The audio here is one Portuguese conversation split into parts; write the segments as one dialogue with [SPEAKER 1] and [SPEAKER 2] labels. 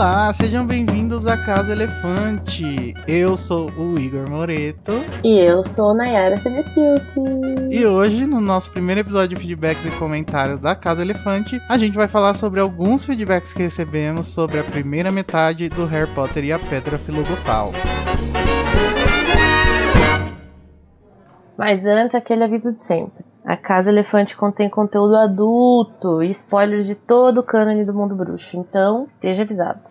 [SPEAKER 1] Olá, sejam bem-vindos à Casa Elefante. Eu sou o Igor Moreto.
[SPEAKER 2] E eu sou Nayara Sedesilk. E
[SPEAKER 1] hoje, no nosso primeiro episódio de feedbacks e comentários da Casa Elefante, a gente vai falar sobre alguns feedbacks que recebemos sobre a primeira metade do Harry Potter e a Pedra Filosofal.
[SPEAKER 2] Mas antes, aquele aviso de sempre. A Casa Elefante contém conteúdo adulto e spoilers de todo o cânone do mundo bruxo, então esteja avisado.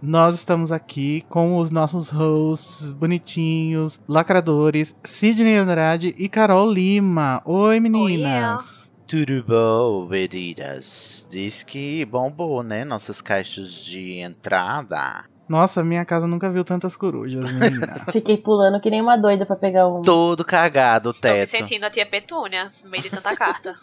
[SPEAKER 1] Nós estamos aqui com os nossos hosts bonitinhos, lacradores, Sidney Andrade e Carol Lima. Oi, meninas!
[SPEAKER 3] Oi, Tudo bom, meninas? Diz que bombou, né? Nossas caixas de entrada.
[SPEAKER 1] Nossa, minha casa nunca viu tantas corujas, menina.
[SPEAKER 2] Fiquei pulando que nem uma doida pra pegar um.
[SPEAKER 3] Todo cagado, o teto. Tô me sentindo
[SPEAKER 2] a tia
[SPEAKER 4] Petúnia, no meio de tanta carta.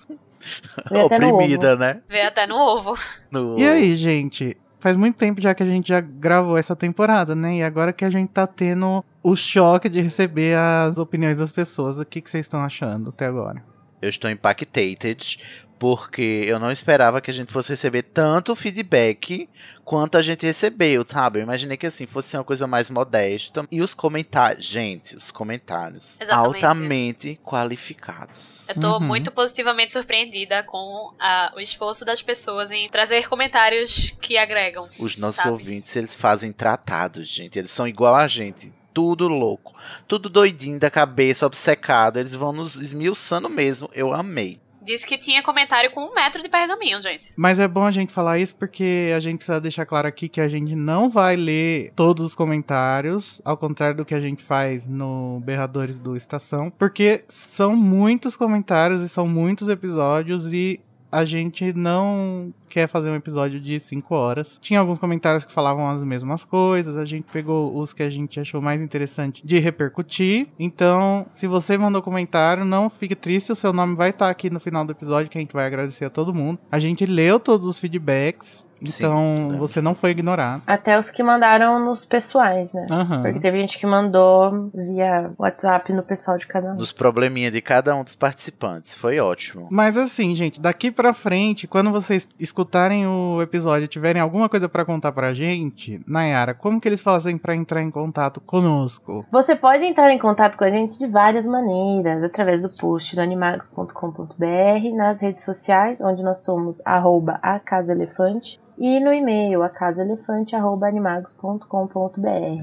[SPEAKER 1] Oprimida, né?
[SPEAKER 4] Vê até no ovo.
[SPEAKER 1] No... E aí, gente? faz muito tempo já que a gente já gravou essa temporada, né? E agora que a gente tá tendo o choque de receber as opiniões das pessoas, o que, que vocês estão achando até agora?
[SPEAKER 3] Eu estou impactated, porque eu não esperava que a gente fosse receber tanto feedback quanto a gente recebeu, sabe? Eu imaginei que assim fosse uma coisa mais modesta. E os comentários, gente, os comentários Exatamente. altamente qualificados. Eu tô uhum. muito
[SPEAKER 4] positivamente surpreendida com a, o esforço das pessoas em trazer comentários que agregam.
[SPEAKER 3] Os nossos sabe? ouvintes, eles fazem tratados, gente. Eles são igual a gente tudo louco, tudo doidinho da cabeça, obcecado. Eles vão nos esmiuçando mesmo.
[SPEAKER 1] Eu amei.
[SPEAKER 4] Disse que tinha comentário com um metro de pergaminho, gente.
[SPEAKER 1] Mas é bom a gente falar isso porque a gente precisa deixar claro aqui que a gente não vai ler todos os comentários, ao contrário do que a gente faz no Berradores do Estação, porque são muitos comentários e são muitos episódios e a gente não quer fazer um episódio de 5 horas. Tinha alguns comentários que falavam as mesmas coisas, a gente pegou os que a gente achou mais interessante de repercutir. Então, se você mandou comentário, não fique triste, o seu nome vai estar tá aqui no final do episódio, que a gente vai agradecer a todo mundo. A gente leu todos os feedbacks. Então, Sim, é você não foi ignorado.
[SPEAKER 2] Até os que mandaram nos pessoais, né? Uhum. Porque teve
[SPEAKER 1] gente que mandou via WhatsApp no pessoal de cada um. Dos
[SPEAKER 3] probleminha de cada um dos participantes. Foi ótimo. Mas
[SPEAKER 1] assim, gente, daqui pra frente, quando vocês escutarem o episódio e tiverem alguma coisa para contar pra gente, Nayara, como que eles fazem para entrar em contato conosco?
[SPEAKER 2] Você pode entrar em contato com a gente de várias maneiras. Através do post do animagos.com.br, nas redes sociais, onde nós somos arroba a Casa Elefante e no e-mail acasaelefante@animagos.com.br.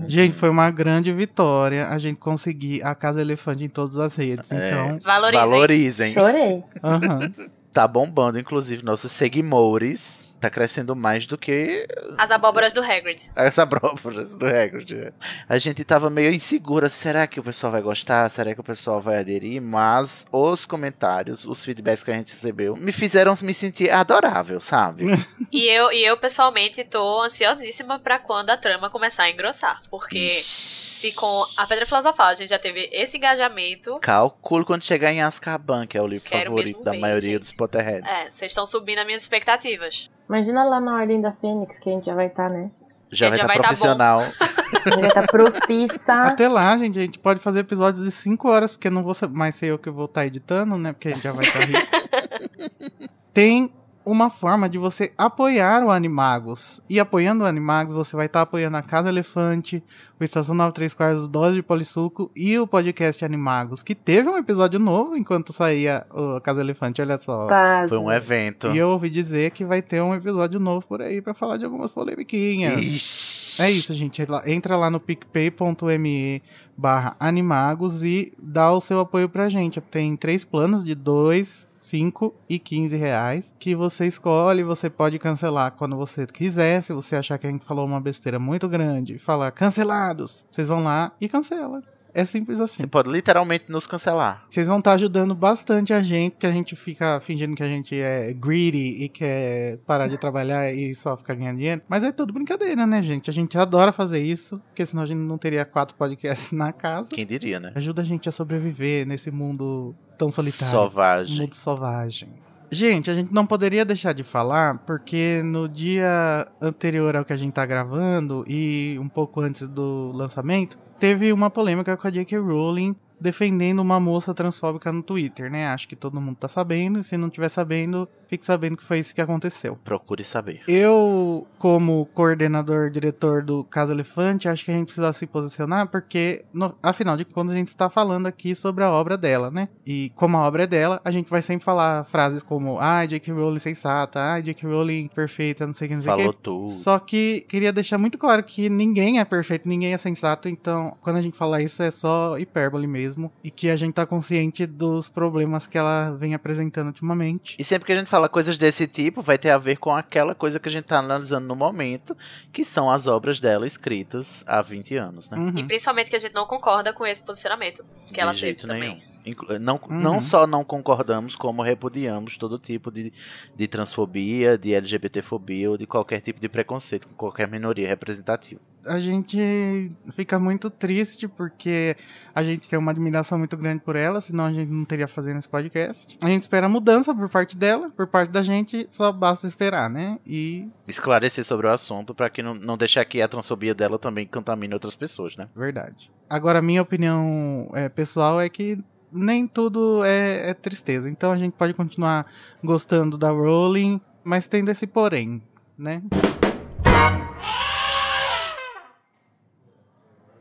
[SPEAKER 1] Gente, foi uma grande vitória a gente conseguir a Casa Elefante em todas as redes. É. Então, valorizem. valorizem. Chorei. Uhum.
[SPEAKER 3] tá bombando, inclusive, nossos seguidores tá crescendo mais do que.
[SPEAKER 4] As abóboras do Hagrid.
[SPEAKER 3] As abóboras do Hagrid. A gente tava meio insegura. Será que o pessoal vai gostar? Será que o pessoal vai aderir? Mas os comentários, os feedbacks que a gente recebeu, me fizeram me sentir adorável, sabe?
[SPEAKER 4] e, eu, e eu, pessoalmente, tô ansiosíssima para quando a trama começar a engrossar. Porque. Ixi se com a Pedra Filosofal a gente já teve esse engajamento.
[SPEAKER 3] Calculo quando chegar em Azkaban, que é o livro Quero favorito da maioria gente. dos Potterheads.
[SPEAKER 4] É, vocês estão subindo as minhas expectativas.
[SPEAKER 3] Imagina lá na
[SPEAKER 2] Ordem da Fênix que a gente já vai estar, tá, né?
[SPEAKER 3] Já vai, estar tá, tá profissional. Tá já vai estar tá
[SPEAKER 2] profissa.
[SPEAKER 1] Até lá, gente, a gente pode fazer episódios de 5 horas, porque não vou mais ser eu que vou estar tá editando, né? Porque a gente já vai estar rico. Tem uma forma de você apoiar o Animagos. E apoiando o Animagos, você vai estar tá apoiando a Casa Elefante, o Estação 93 Quartos, Dose de Polissuco e o podcast Animagos, que teve um episódio novo enquanto saía a Casa Elefante, olha só. Quase. Tá. Foi um evento. E eu ouvi dizer que vai ter um episódio novo por aí para falar de algumas polemiquinhas. Ixi. É isso, gente. Entra lá no picpay.me barra animagos e dá o seu apoio pra gente. Tem três planos de dois 5 e 15 reais, que você escolhe, você pode cancelar quando você quiser, se você achar que a gente falou uma besteira muito grande, falar cancelados, vocês vão lá e cancela. É simples assim. Você pode literalmente nos cancelar. Vocês vão estar ajudando bastante a gente, que a gente fica fingindo que a gente é greedy e quer parar de trabalhar e só ficar ganhando dinheiro. Mas é tudo brincadeira, né, gente? A gente adora fazer isso, porque senão a gente não teria quatro podcasts na casa. Quem diria, né? Ajuda a gente a sobreviver nesse mundo tão solitário. Sovagem. Mundo selvagem. Gente, a gente não poderia deixar de falar, porque no dia anterior ao que a gente tá gravando e um pouco antes do lançamento, teve uma polêmica com a J.K. Rowling defendendo uma moça transfóbica no Twitter, né? Acho que todo mundo tá sabendo, e se não tiver sabendo, fique sabendo que foi isso que aconteceu. Procure saber. Eu, como coordenador, diretor do Casa Elefante, acho que a gente precisa se posicionar, porque, no, afinal de contas, a gente está falando aqui sobre a obra dela, né? E como a obra é dela, a gente vai sempre falar frases como, ai, ah, Jake Rowling sensata, ai, ah, Jake Rowling perfeita, não sei o que, Falou tudo. Só que queria deixar muito claro que ninguém é perfeito, ninguém é sensato, então, quando a gente falar isso, é só hipérbole mesmo mesmo e que a gente tá consciente dos problemas que ela vem apresentando ultimamente.
[SPEAKER 3] E sempre que a gente fala coisas desse tipo, vai ter a ver com aquela coisa que a gente tá analisando no momento, que são as obras dela escritas há 20 anos, né? Uhum. E
[SPEAKER 1] principalmente
[SPEAKER 4] que a gente não concorda com esse posicionamento que de ela jeito
[SPEAKER 3] teve nenhum. também. não, uhum. não só não concordamos, como repudiamos todo tipo de, de transfobia, de LGBTfobia ou de qualquer tipo de preconceito com qualquer minoria representativa
[SPEAKER 1] a gente fica muito triste porque a gente tem uma admiração muito grande por ela, senão a gente não teria fazendo esse podcast. A gente espera mudança por parte dela, por parte da gente só basta esperar, né? E
[SPEAKER 3] esclarecer sobre o assunto para que não, não deixar que a transfobia dela também contamine outras pessoas, né? Verdade.
[SPEAKER 1] Agora, a minha opinião é, pessoal é que nem tudo é, é tristeza. Então a gente pode continuar gostando da Rowling, mas tendo esse porém, né?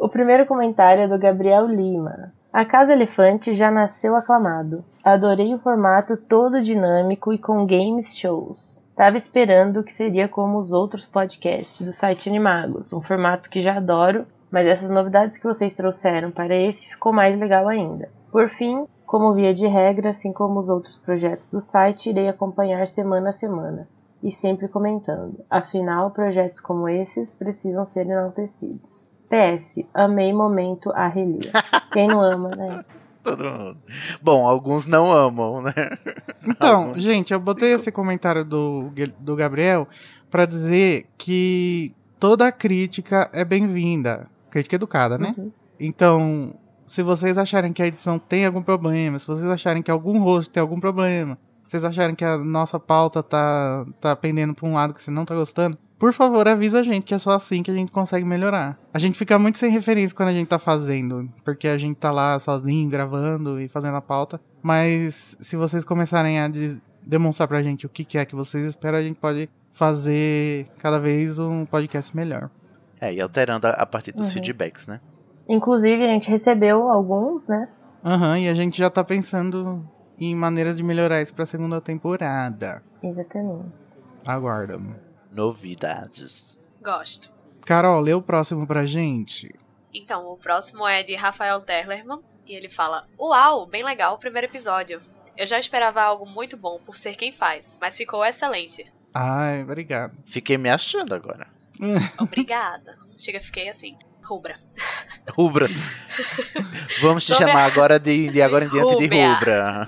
[SPEAKER 2] O primeiro comentário é do Gabriel Lima. A Casa Elefante já nasceu aclamado. Adorei o formato todo dinâmico e com games shows. Tava esperando que seria como os outros podcasts do site Animagos, um formato que já adoro, mas essas novidades que vocês trouxeram para esse ficou mais legal ainda. Por fim, como via de regra, assim como os outros projetos do site, irei acompanhar semana a semana e sempre comentando. Afinal, projetos como esses precisam ser enaltecidos. PS, amei momento a relia. Quem não ama, né?
[SPEAKER 3] Todo mundo.
[SPEAKER 1] Bom, alguns não amam, né? Então, alguns... gente, eu botei esse comentário do, do Gabriel para dizer que toda crítica é bem-vinda. Crítica educada, né? Uhum. Então, se vocês acharem que a edição tem algum problema, se vocês acharem que algum rosto tem algum problema, se vocês acharem que a nossa pauta tá, tá pendendo pra um lado que você não tá gostando, por favor, avisa a gente que é só assim que a gente consegue melhorar. A gente fica muito sem referência quando a gente tá fazendo, porque a gente tá lá sozinho, gravando e fazendo a pauta. Mas se vocês começarem a demonstrar pra gente o que, que é que vocês esperam, a gente pode fazer cada vez um podcast melhor.
[SPEAKER 3] É, e alterando a, partir dos uhum. feedbacks, né?
[SPEAKER 2] Inclusive, a gente recebeu alguns, né?
[SPEAKER 1] Aham, uhum, e a gente já tá pensando em maneiras de melhorar isso pra segunda temporada.
[SPEAKER 2] Exatamente.
[SPEAKER 1] Aguardamos novidades. Gosto. Carol, lê o próximo pra gente.
[SPEAKER 4] Então, o próximo é de Rafael Terlerman e ele fala: Uau, bem legal o primeiro episódio. Eu já esperava algo muito bom por ser quem faz, mas ficou excelente.
[SPEAKER 1] Ai, obrigado. Fiquei
[SPEAKER 3] me achando agora.
[SPEAKER 4] Obrigada. Chega, fiquei assim. Rubra.
[SPEAKER 3] Rubra. Vamos te chamar a... agora de, de, agora em diante de Rubra.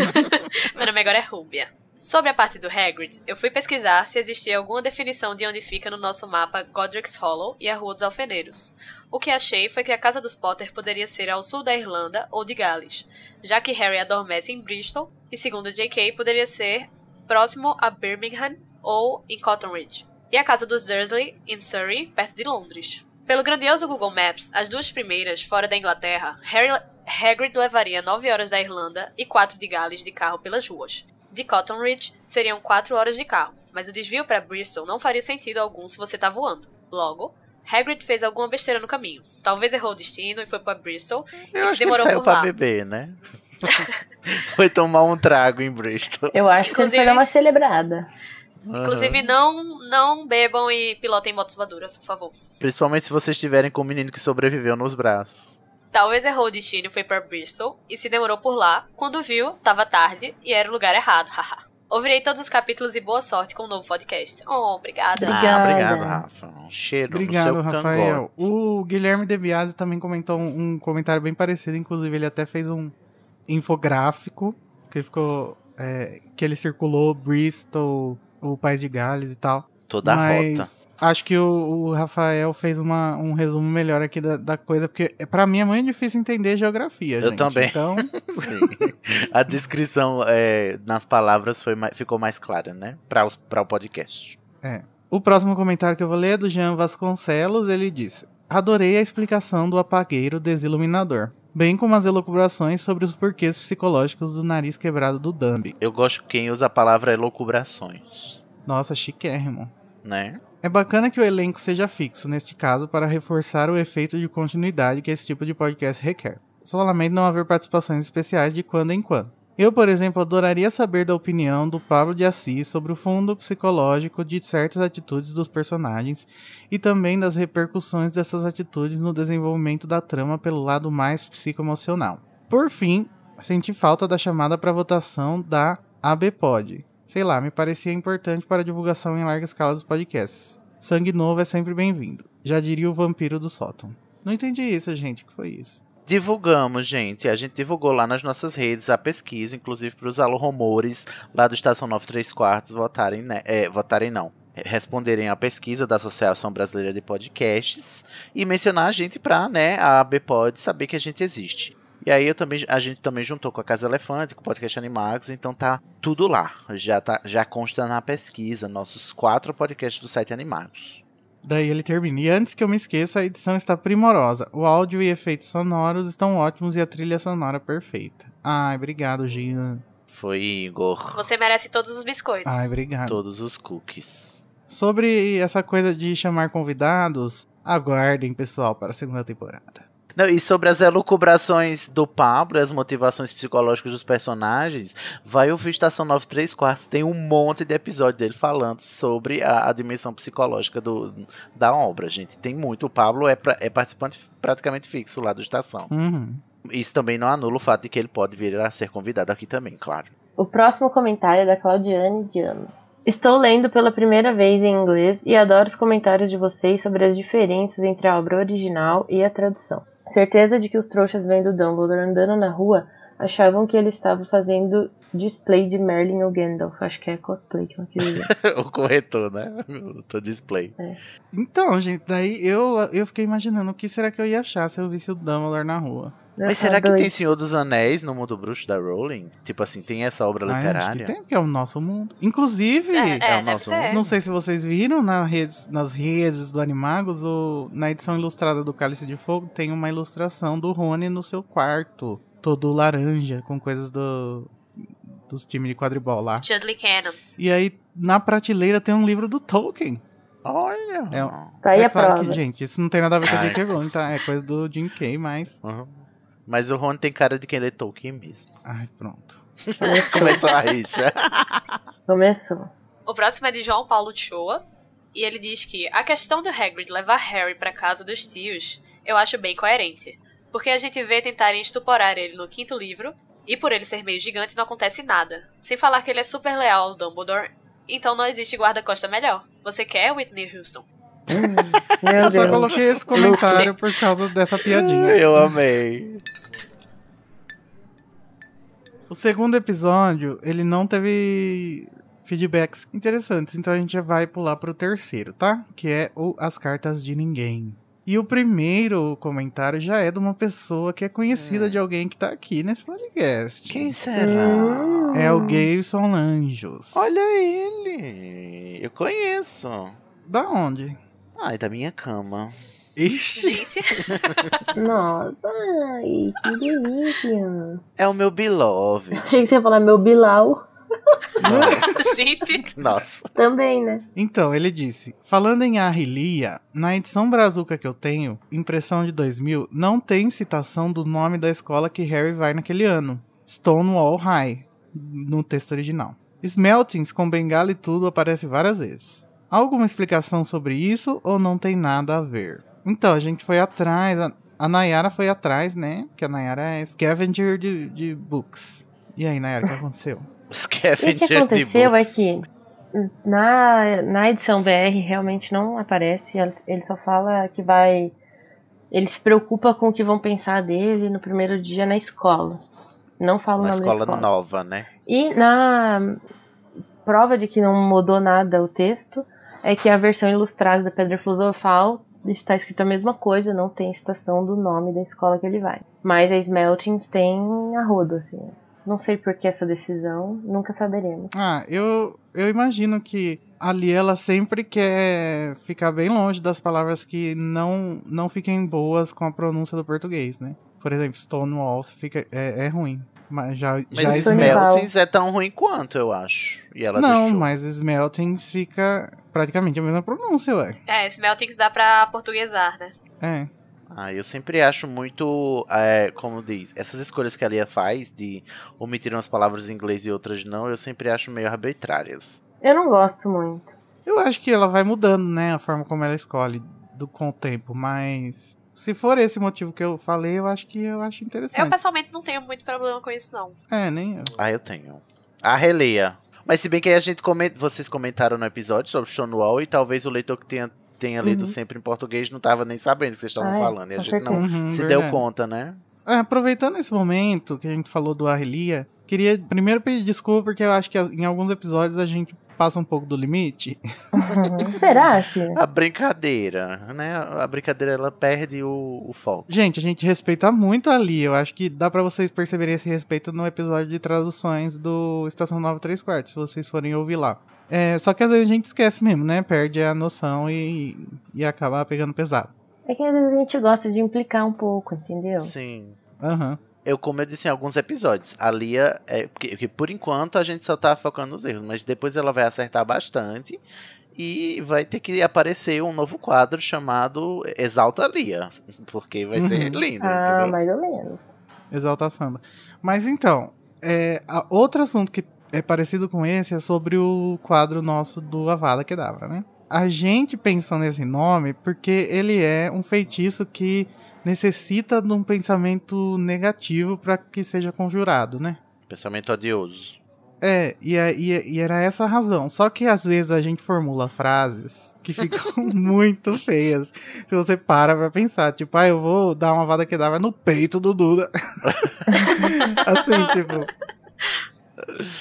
[SPEAKER 4] Meu nome agora é Rubia. Sobre a parte do Hagrid, eu fui pesquisar se existia alguma definição de onde fica no nosso mapa Godric's Hollow e a Rua dos Alfeneiros. O que achei foi que a casa dos Potter poderia ser ao sul da Irlanda ou de Gales, já que Harry adormece em Bristol e, segundo J.K., poderia ser próximo a Birmingham ou em Cottonridge. E a casa dos Dursley, em Surrey, perto de Londres. Pelo grandioso Google Maps, as duas primeiras, fora da Inglaterra, Harry Hagrid levaria 9 horas da Irlanda e 4 de Gales de carro pelas ruas de Cotton Ridge seriam 4 horas de carro, mas o desvio para Bristol não faria sentido algum se você tá voando. Logo, Hagrid fez alguma besteira no caminho. Talvez errou o destino e foi para Bristol Eu e se demorou que ele saiu para
[SPEAKER 3] beber, né? foi tomar um trago em Bristol. Eu acho que ele foi
[SPEAKER 2] uma celebrada.
[SPEAKER 3] Inclusive,
[SPEAKER 4] uhum. não, não bebam e pilotem motos maduras, por favor.
[SPEAKER 3] Principalmente se vocês estiverem com o menino que sobreviveu nos braços.
[SPEAKER 4] Talvez errou o destino, foi para Bristol e se demorou por lá. Quando viu, tava tarde e era o lugar errado, haha. Ouvirei todos os capítulos e boa sorte com o novo podcast. Oh, obrigada.
[SPEAKER 3] obrigada. Ah, obrigado, Rafa. Um cheiro Obrigado, Rafael.
[SPEAKER 1] Cangote. O Guilherme Debiase também comentou um, um, comentário bem parecido. Inclusive, ele até fez um infográfico que ficou... É, que ele circulou Bristol, o País de Gales e tal. Toda a rota Acho que o, o Rafael fez uma, um resumo melhor aqui da, da coisa, porque é, para mim é muito difícil entender geografia. Eu gente. também. Então...
[SPEAKER 3] a descrição é, nas palavras foi, ficou mais clara, né? Para o podcast.
[SPEAKER 1] É. O próximo comentário que eu vou ler é do Jean Vasconcelos. Ele disse: Adorei a explicação do apagueiro desiluminador bem como as elucubrações sobre os porquês psicológicos do nariz quebrado do Dambi.
[SPEAKER 3] Eu gosto quem usa a palavra elucubrações.
[SPEAKER 1] Nossa, chiquérrimo. Né? É bacana que o elenco seja fixo, neste caso, para reforçar o efeito de continuidade que esse tipo de podcast requer. Só lamento não haver participações especiais de quando em quando. Eu, por exemplo, adoraria saber da opinião do Pablo de Assis sobre o fundo psicológico de certas atitudes dos personagens e também das repercussões dessas atitudes no desenvolvimento da trama pelo lado mais psicoemocional. Por fim, senti falta da chamada para votação da ABPOD, Sei lá, me parecia importante para a divulgação em larga escala dos podcasts. Sangue novo é sempre bem-vindo. Já diria o vampiro do sótão. Não entendi isso, gente. O que foi isso?
[SPEAKER 3] Divulgamos, gente. A gente divulgou lá nas nossas redes a pesquisa, inclusive para os alô-romores lá do Estação 93 Quartos votarem, né? É, votarem não é, responderem à pesquisa da Associação Brasileira de Podcasts e mencionar a gente para né, a ABPOD saber que a gente existe. E aí eu também, a gente também juntou com a Casa Elefante, com o podcast Animagos, então tá tudo lá. Já, tá, já consta na pesquisa, nossos quatro podcasts do site Animagos.
[SPEAKER 1] Daí ele termina. E antes que eu me esqueça, a edição está primorosa. O áudio e efeitos sonoros estão ótimos e a trilha sonora perfeita. Ai, obrigado, Gina,
[SPEAKER 3] Foi Igor.
[SPEAKER 4] Você merece todos os biscoitos. Ai, obrigado.
[SPEAKER 3] Todos os cookies.
[SPEAKER 1] Sobre essa coisa de chamar convidados, aguardem, pessoal, para a segunda temporada.
[SPEAKER 3] Não, e sobre as elucubrações do Pablo e as motivações psicológicas dos personagens, vai ouvir Estação 93 Quartos, tem um monte de episódio dele falando sobre a, a dimensão psicológica do, da obra, gente. Tem muito. O Pablo é, pra, é participante praticamente fixo lá do Estação. Uhum. Isso também não anula o fato de que ele pode vir a ser convidado aqui também, claro.
[SPEAKER 2] O próximo comentário é da Claudiane Diana. Estou lendo pela primeira vez em inglês e adoro os comentários de vocês sobre as diferenças entre a obra original e a tradução. Certeza de que os trouxas vendo Dumbledore andando na rua achavam que ele estava fazendo
[SPEAKER 1] display de Merlin ou Gandalf. Acho que é cosplay que eu quis dizer.
[SPEAKER 3] o corretor, né? O display.
[SPEAKER 1] É. Então, gente, daí eu, eu fiquei imaginando o que será que eu ia achar se eu visse o Dumbledore na rua. Mas ah, será que tem
[SPEAKER 3] Senhor dos Anéis no mundo bruxo da Rowling? Tipo assim, tem essa obra literária? Ah, acho que tem,
[SPEAKER 1] que é o nosso mundo. Inclusive, é, é, é o nosso mundo. Não sei se vocês viram na redes, nas redes do Animagos ou na edição ilustrada do Cálice de Fogo, tem uma ilustração do Rony no seu quarto, todo laranja, com coisas do, dos times de quadribol lá. Chudley
[SPEAKER 4] Cannons. E
[SPEAKER 1] aí, na prateleira tem um livro do Tolkien. Olha! É, tá é aí é a claro prova. Que, gente, isso não tem nada a ver com o é. J.K. Rowling, tá? É coisa do Jim
[SPEAKER 3] Kay, mas... Uhum. Mas o Ron tem cara de quem lê Tolkien mesmo. Ai, pronto. Começou a rixa. Começou.
[SPEAKER 4] O próximo é de João Paulo Choa. E ele diz que a questão do Hagrid levar Harry para casa dos tios eu acho bem coerente. Porque a gente vê tentarem estuporar ele no quinto livro, e por ele ser meio gigante não acontece nada. Sem falar que ele é super leal ao Dumbledore, então não existe guarda-costa melhor. Você quer Whitney Houston?
[SPEAKER 1] eu só coloquei esse comentário por causa dessa piadinha. Eu amei. O segundo episódio, ele não teve feedbacks interessantes, então a gente já vai pular pro terceiro, tá? Que é o As Cartas de Ninguém. E o primeiro comentário já é de uma pessoa que é conhecida é. de alguém que tá aqui nesse podcast. Quem será? É o Gayson Lanjos. Olha ele! Eu conheço.
[SPEAKER 3] Da onde? Ai, da minha cama. Ixi. Gente.
[SPEAKER 1] Nossa, ai, que delícia. É o meu beloved.
[SPEAKER 2] Achei que você ia falar meu
[SPEAKER 1] bilau. Gente. Nossa. Também, né? Então, ele disse: falando em Arrilia, na edição brazuca que eu tenho, impressão de 2000, não tem citação do nome da escola que Harry vai naquele ano: Stonewall High, no texto original. Smeltings com bengala e tudo aparece várias vezes. Há alguma explicação sobre isso ou não tem nada a ver? Então, a gente foi atrás, a, Nayara foi atrás, né? Que a Nayara é scavenger de, de books. E aí, Nayara, o que aconteceu? scavenger O que aconteceu é
[SPEAKER 2] que na, na edição BR realmente não aparece, ele só fala que vai. Ele se preocupa com o que vão pensar dele no primeiro dia na escola. Não fala na escola, escola
[SPEAKER 3] nova, né?
[SPEAKER 2] E na, prova de que não mudou nada o texto é que a versão ilustrada da Pedra Filosofal está escrito a mesma coisa, não tem citação do nome da escola que ele vai. Mas a Smeltings tem a rodo, assim. Não sei por que essa decisão, nunca saberemos.
[SPEAKER 1] Ah, eu, eu imagino que ali ela sempre quer ficar bem longe das palavras que não, não fiquem boas com a pronúncia do português, né? Por exemplo, Stonewall fica, é, é ruim. Mas já, mas já Smeltings
[SPEAKER 3] é, é tão ruim quanto, eu acho. E ela Não, deixou.
[SPEAKER 1] mas Smeltings fica praticamente a mesma pronúncia, ué.
[SPEAKER 4] É, Smeltings dá pra portuguesar, né?
[SPEAKER 1] É.
[SPEAKER 3] Ah, eu sempre acho muito, é, como diz, essas escolhas que a Lia faz de omitir umas palavras em inglês e outras não, eu sempre acho meio arbitrárias.
[SPEAKER 1] Eu não gosto muito. Eu acho que ela vai mudando, né, a forma como ela escolhe do, com o tempo, mas se for esse motivo que eu falei, eu acho que eu acho interessante. Eu
[SPEAKER 4] pessoalmente não tenho muito problema com isso, não.
[SPEAKER 1] É, nem eu. Ah, eu tenho.
[SPEAKER 3] A ah, releia. Mas se bem que aí a gente vocês comentaram no episódio sobre Stonewall e talvez o leitor que tenha, tenha uhum. lido sempre em português não tava nem sabendo o que vocês estavam falando. E a gente não uhum, se verdade. deu conta, né?
[SPEAKER 1] É, aproveitando esse momento que a gente falou do Arrelia, queria primeiro pedir desculpa porque eu acho que em alguns episódios a gente passa um pouco do limite? Uhum. Será, sim? A
[SPEAKER 3] brincadeira, né? A brincadeira ela perde o, o foco. Gente, a
[SPEAKER 1] gente respeita muito ali. Eu acho que dá para vocês perceberem esse respeito no episódio de traduções do Estação 93 Quartos, se vocês forem ouvir lá. É, só que às vezes a gente esquece mesmo, né? Perde a noção e, e acaba pegando pesado.
[SPEAKER 2] É que às vezes a gente gosta de implicar um pouco,
[SPEAKER 1] entendeu? Sim. Aham. Uhum
[SPEAKER 3] eu, como eu disse em alguns episódios, a Lia, é, que, que, por enquanto a gente só tá focando nos erros, mas depois ela vai acertar bastante e vai ter que aparecer um novo quadro chamado Exalta Lia, porque vai ser uhum. lindo. Ah, entendeu?
[SPEAKER 1] mais ou menos. Exalta Samba. Mas então, é, outro assunto que é parecido com esse é sobre o quadro nosso do Avada Kedavra, né? A gente pensou nesse nome porque ele é um feitiço que necessita de um pensamento negativo para que seja conjurado, né?
[SPEAKER 3] Pensamento adioso.
[SPEAKER 1] É, e, é, e, é, e, era essa a razão. Só que às vezes a gente formula frases que ficam muito feias. Se você para pra pensar, tipo, ah, eu vou dar uma vada que dava no peito do Duda. assim, tipo.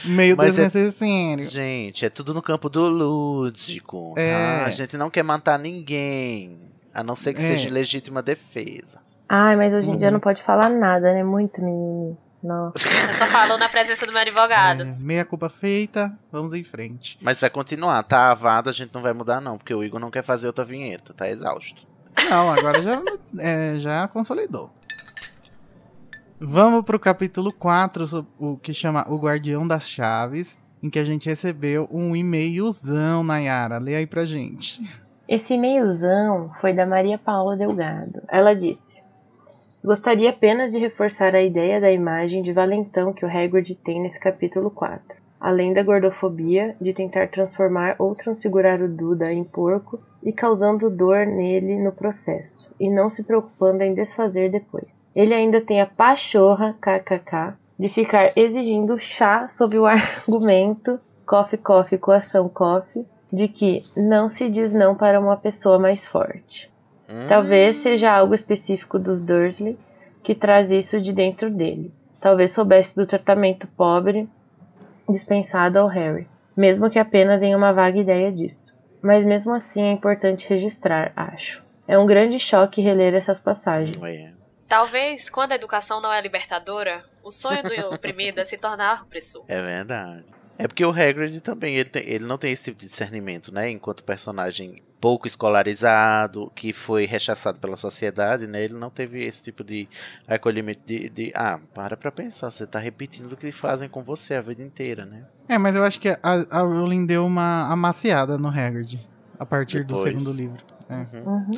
[SPEAKER 1] Meio Mas é desnecessário. É, gente, é tudo no campo do lúdico. Tá? É. Tá? A
[SPEAKER 3] gente não quer matar ninguém. A não ser que é. seja legítima defesa.
[SPEAKER 2] Ai, mas hoje em dia uhum. não pode falar nada, né? Muito menino. Nossa.
[SPEAKER 1] Eu só falou na presença do meu advogado. É, meia culpa feita, vamos em frente.
[SPEAKER 3] Mas vai continuar, tá? A vada a gente não vai mudar, não, porque o Igor não quer fazer outra vinheta, tá exausto.
[SPEAKER 1] Não, agora já, é, já consolidou. Vamos pro capítulo 4, o que chama O Guardião das Chaves, em que a gente recebeu um e-mailzão, Nayara. Lê aí pra gente.
[SPEAKER 2] Esse e-mailzão foi da Maria Paula Delgado. Ela disse: Gostaria apenas de reforçar a ideia da imagem de valentão que o Hagrid tem nesse capítulo 4. Além da gordofobia, de tentar transformar ou transfigurar o Duda em porco e causando dor nele no processo, e não se preocupando em desfazer depois. Ele ainda tem a pachorra, kkk, de ficar exigindo chá sob o argumento coffee, coffee, coação, coffee, de que não se diz não para uma pessoa mais forte. Hum. Talvez seja algo específico dos Dursley que traz isso de dentro dele. Talvez soubesse do tratamento pobre dispensado ao Harry, mesmo que apenas em uma vaga ideia disso. Mas mesmo assim é importante registrar, acho. É um grande choque reler essas passagens.
[SPEAKER 4] Talvez, quando a educação não é libertadora, o sonho do oprimido é se tornar opressor.
[SPEAKER 3] É verdade. É porque o Hagrid também, ele, tem, ele não tem esse tipo de discernimento, né? Enquanto personagem pouco escolarizado, que foi rechaçado pela sociedade, né? Ele não teve esse tipo de acolhimento de, de ah, para pra pensar, você tá repetindo o que fazem com você a vida inteira, né?
[SPEAKER 1] É, mas eu acho que a, a Rowling deu uma amaciada no Hagrid a partir depois. do segundo livro. É. Uhum. Uhum.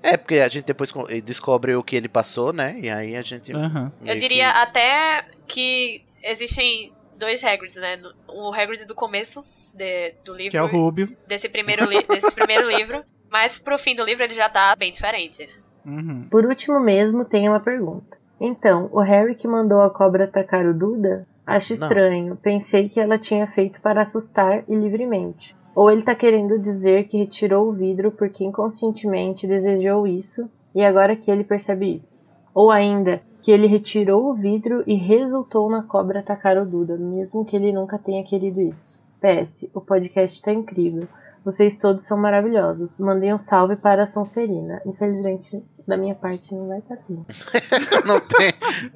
[SPEAKER 3] É, porque a gente depois descobre o que ele passou, né? E aí a gente. Uhum. Eu diria
[SPEAKER 4] que... até que existem dois Hagrids, né? O Hagrid do começo de, do livro. Que é o Rubio. Desse primeiro, desse primeiro livro. Mas pro fim do livro ele já tá bem diferente.
[SPEAKER 2] Uhum. Por último mesmo, tem uma pergunta. Então, o Harry que mandou a cobra atacar o Duda? Acho estranho. Não. Pensei que ela tinha feito para assustar e livremente. Ou ele tá querendo dizer que retirou o vidro porque inconscientemente desejou isso e agora que ele percebe isso. Ou ainda, que ele retirou o vidro e resultou na cobra atacar o Duda, mesmo que ele nunca tenha querido isso. PS, o podcast tá incrível. Vocês todos são maravilhosos. Mandei um salve para a Sonserina. Infelizmente, da minha parte, não vai estar aqui.
[SPEAKER 3] não tem.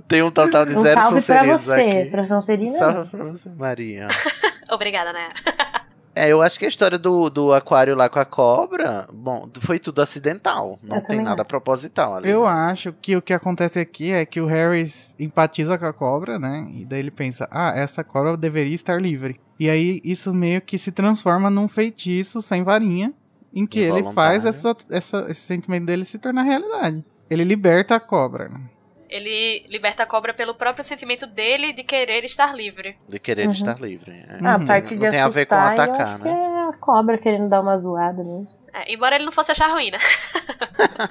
[SPEAKER 3] Tem um total de um zero Sonserinas aqui. Salve para você, para Sonserina. Salve para você, Maria.
[SPEAKER 4] Obrigada, né?
[SPEAKER 3] É, eu acho que a história do, do aquário lá com a cobra, bom, foi tudo acidental. Não tem nada acho. proposital ali. Eu
[SPEAKER 1] acho que o que acontece aqui é que o Harry empatiza com a cobra, né? E daí ele pensa, ah, essa cobra deveria estar livre. E aí isso meio que se transforma num feitiço sem varinha, em que ele faz essa, essa, esse sentimento dele se tornar realidade. Ele liberta a cobra, né?
[SPEAKER 4] ele liberta a cobra pelo próprio sentimento dele de querer estar livre.
[SPEAKER 1] De querer uhum. estar livre. É. Ah, a uhum. parte não, de tem assustar, a ver com atacar, acho né? Que é
[SPEAKER 2] a cobra querendo dar uma zoada né?
[SPEAKER 4] É, embora ele não fosse achar ruim, né?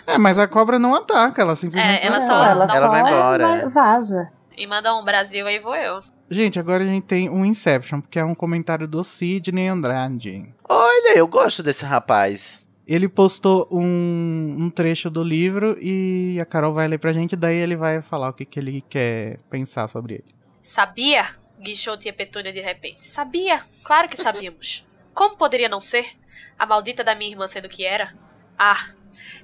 [SPEAKER 1] é, mas a cobra não ataca, ela simplesmente. É, ela só. Ela, ela, ela vai embora. É. Vaza.
[SPEAKER 4] E manda um Brasil, aí vou eu.
[SPEAKER 1] Gente, agora a gente tem um Inception, porque é um comentário do Sidney Andrade.
[SPEAKER 3] Olha, eu gosto desse rapaz.
[SPEAKER 1] Ele postou um, um, trecho do livro e a Carol vai ler pra gente, daí ele vai falar o que, que ele quer pensar sobre ele.
[SPEAKER 4] Sabia? Guichou-te Petúnia de repente. Sabia? Claro que sabíamos. Como poderia não ser? A maldita da minha irmã sendo que era? Ah,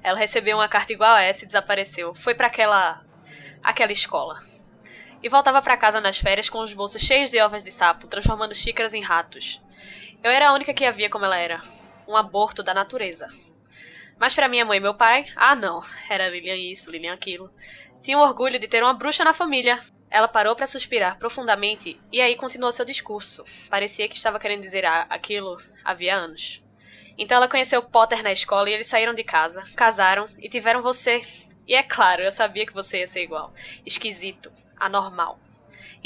[SPEAKER 4] ela recebeu uma carta igual a essa e desapareceu. Foi para aquela. aquela escola. E voltava para casa nas férias com os bolsos cheios de ovas de sapo, transformando xícaras em ratos. Eu era a única que a via como ela era um aborto da natureza. Mas para minha mãe e meu pai, ah não, era Lilian isso, Lilian aquilo. Tinha orgulho de ter uma bruxa na família. Ela parou para suspirar profundamente e aí continuou seu discurso. Parecia que estava querendo dizer aquilo havia anos. Então ela conheceu Potter na escola e eles saíram de casa, casaram e tiveram você. E é claro, eu sabia que você ia ser igual. Esquisito, anormal.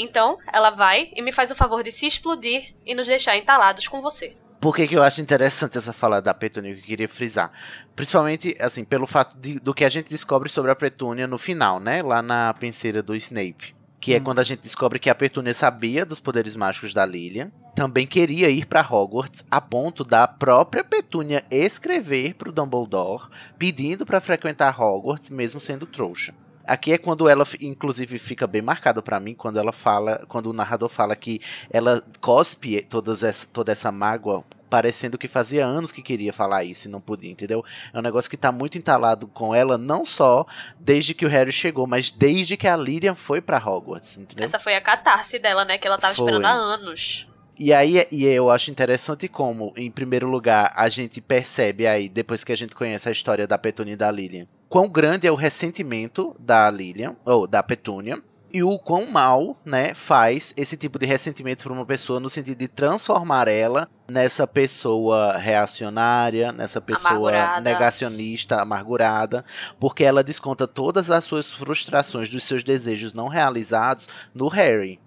[SPEAKER 4] Então, ela vai e me faz o favor de se explodir e nos deixar entalados com você
[SPEAKER 3] por que, que eu acho interessante essa fala da Petúnia que eu queria frisar? Principalmente, assim, pelo fato de, do que a gente descobre sobre a Petúnia no final, né? Lá na penseira do Snape. Que hum. é uhum. quando a gente descobre que a Petúnia sabia dos poderes mágicos da Lilian. Também queria ir para Hogwarts a ponto da própria Petúnia escrever pro Dumbledore pedindo para frequentar Hogwarts, mesmo sendo trouxa. Aqui é quando ela, inclusive, fica bem marcado para mim, quando ela fala, quando o narrador fala que ela cospe todas essa, toda essa mágoa parecendo que fazia anos que queria falar isso e não podia, entendeu? É um negócio que tá muito entalado com ela, não só desde que o Harry chegou, mas desde que a Lyrian foi para Hogwarts, entendeu? Essa
[SPEAKER 4] foi a catarse dela, né? Que ela tava foi. esperando há anos.
[SPEAKER 3] E aí e eu acho interessante como, em primeiro lugar, a gente percebe aí, depois que a gente conhece a história da Petunia e da Lilian, quão grande é o ressentimento da Lilian, ou da Petúnia, e o quão mal, né, faz esse tipo de ressentimento para uma pessoa no sentido de transformar ela nessa pessoa reacionária, nessa pessoa amargurada. negacionista, amargurada, porque ela desconta todas as suas frustrações dos seus desejos não realizados no Harry.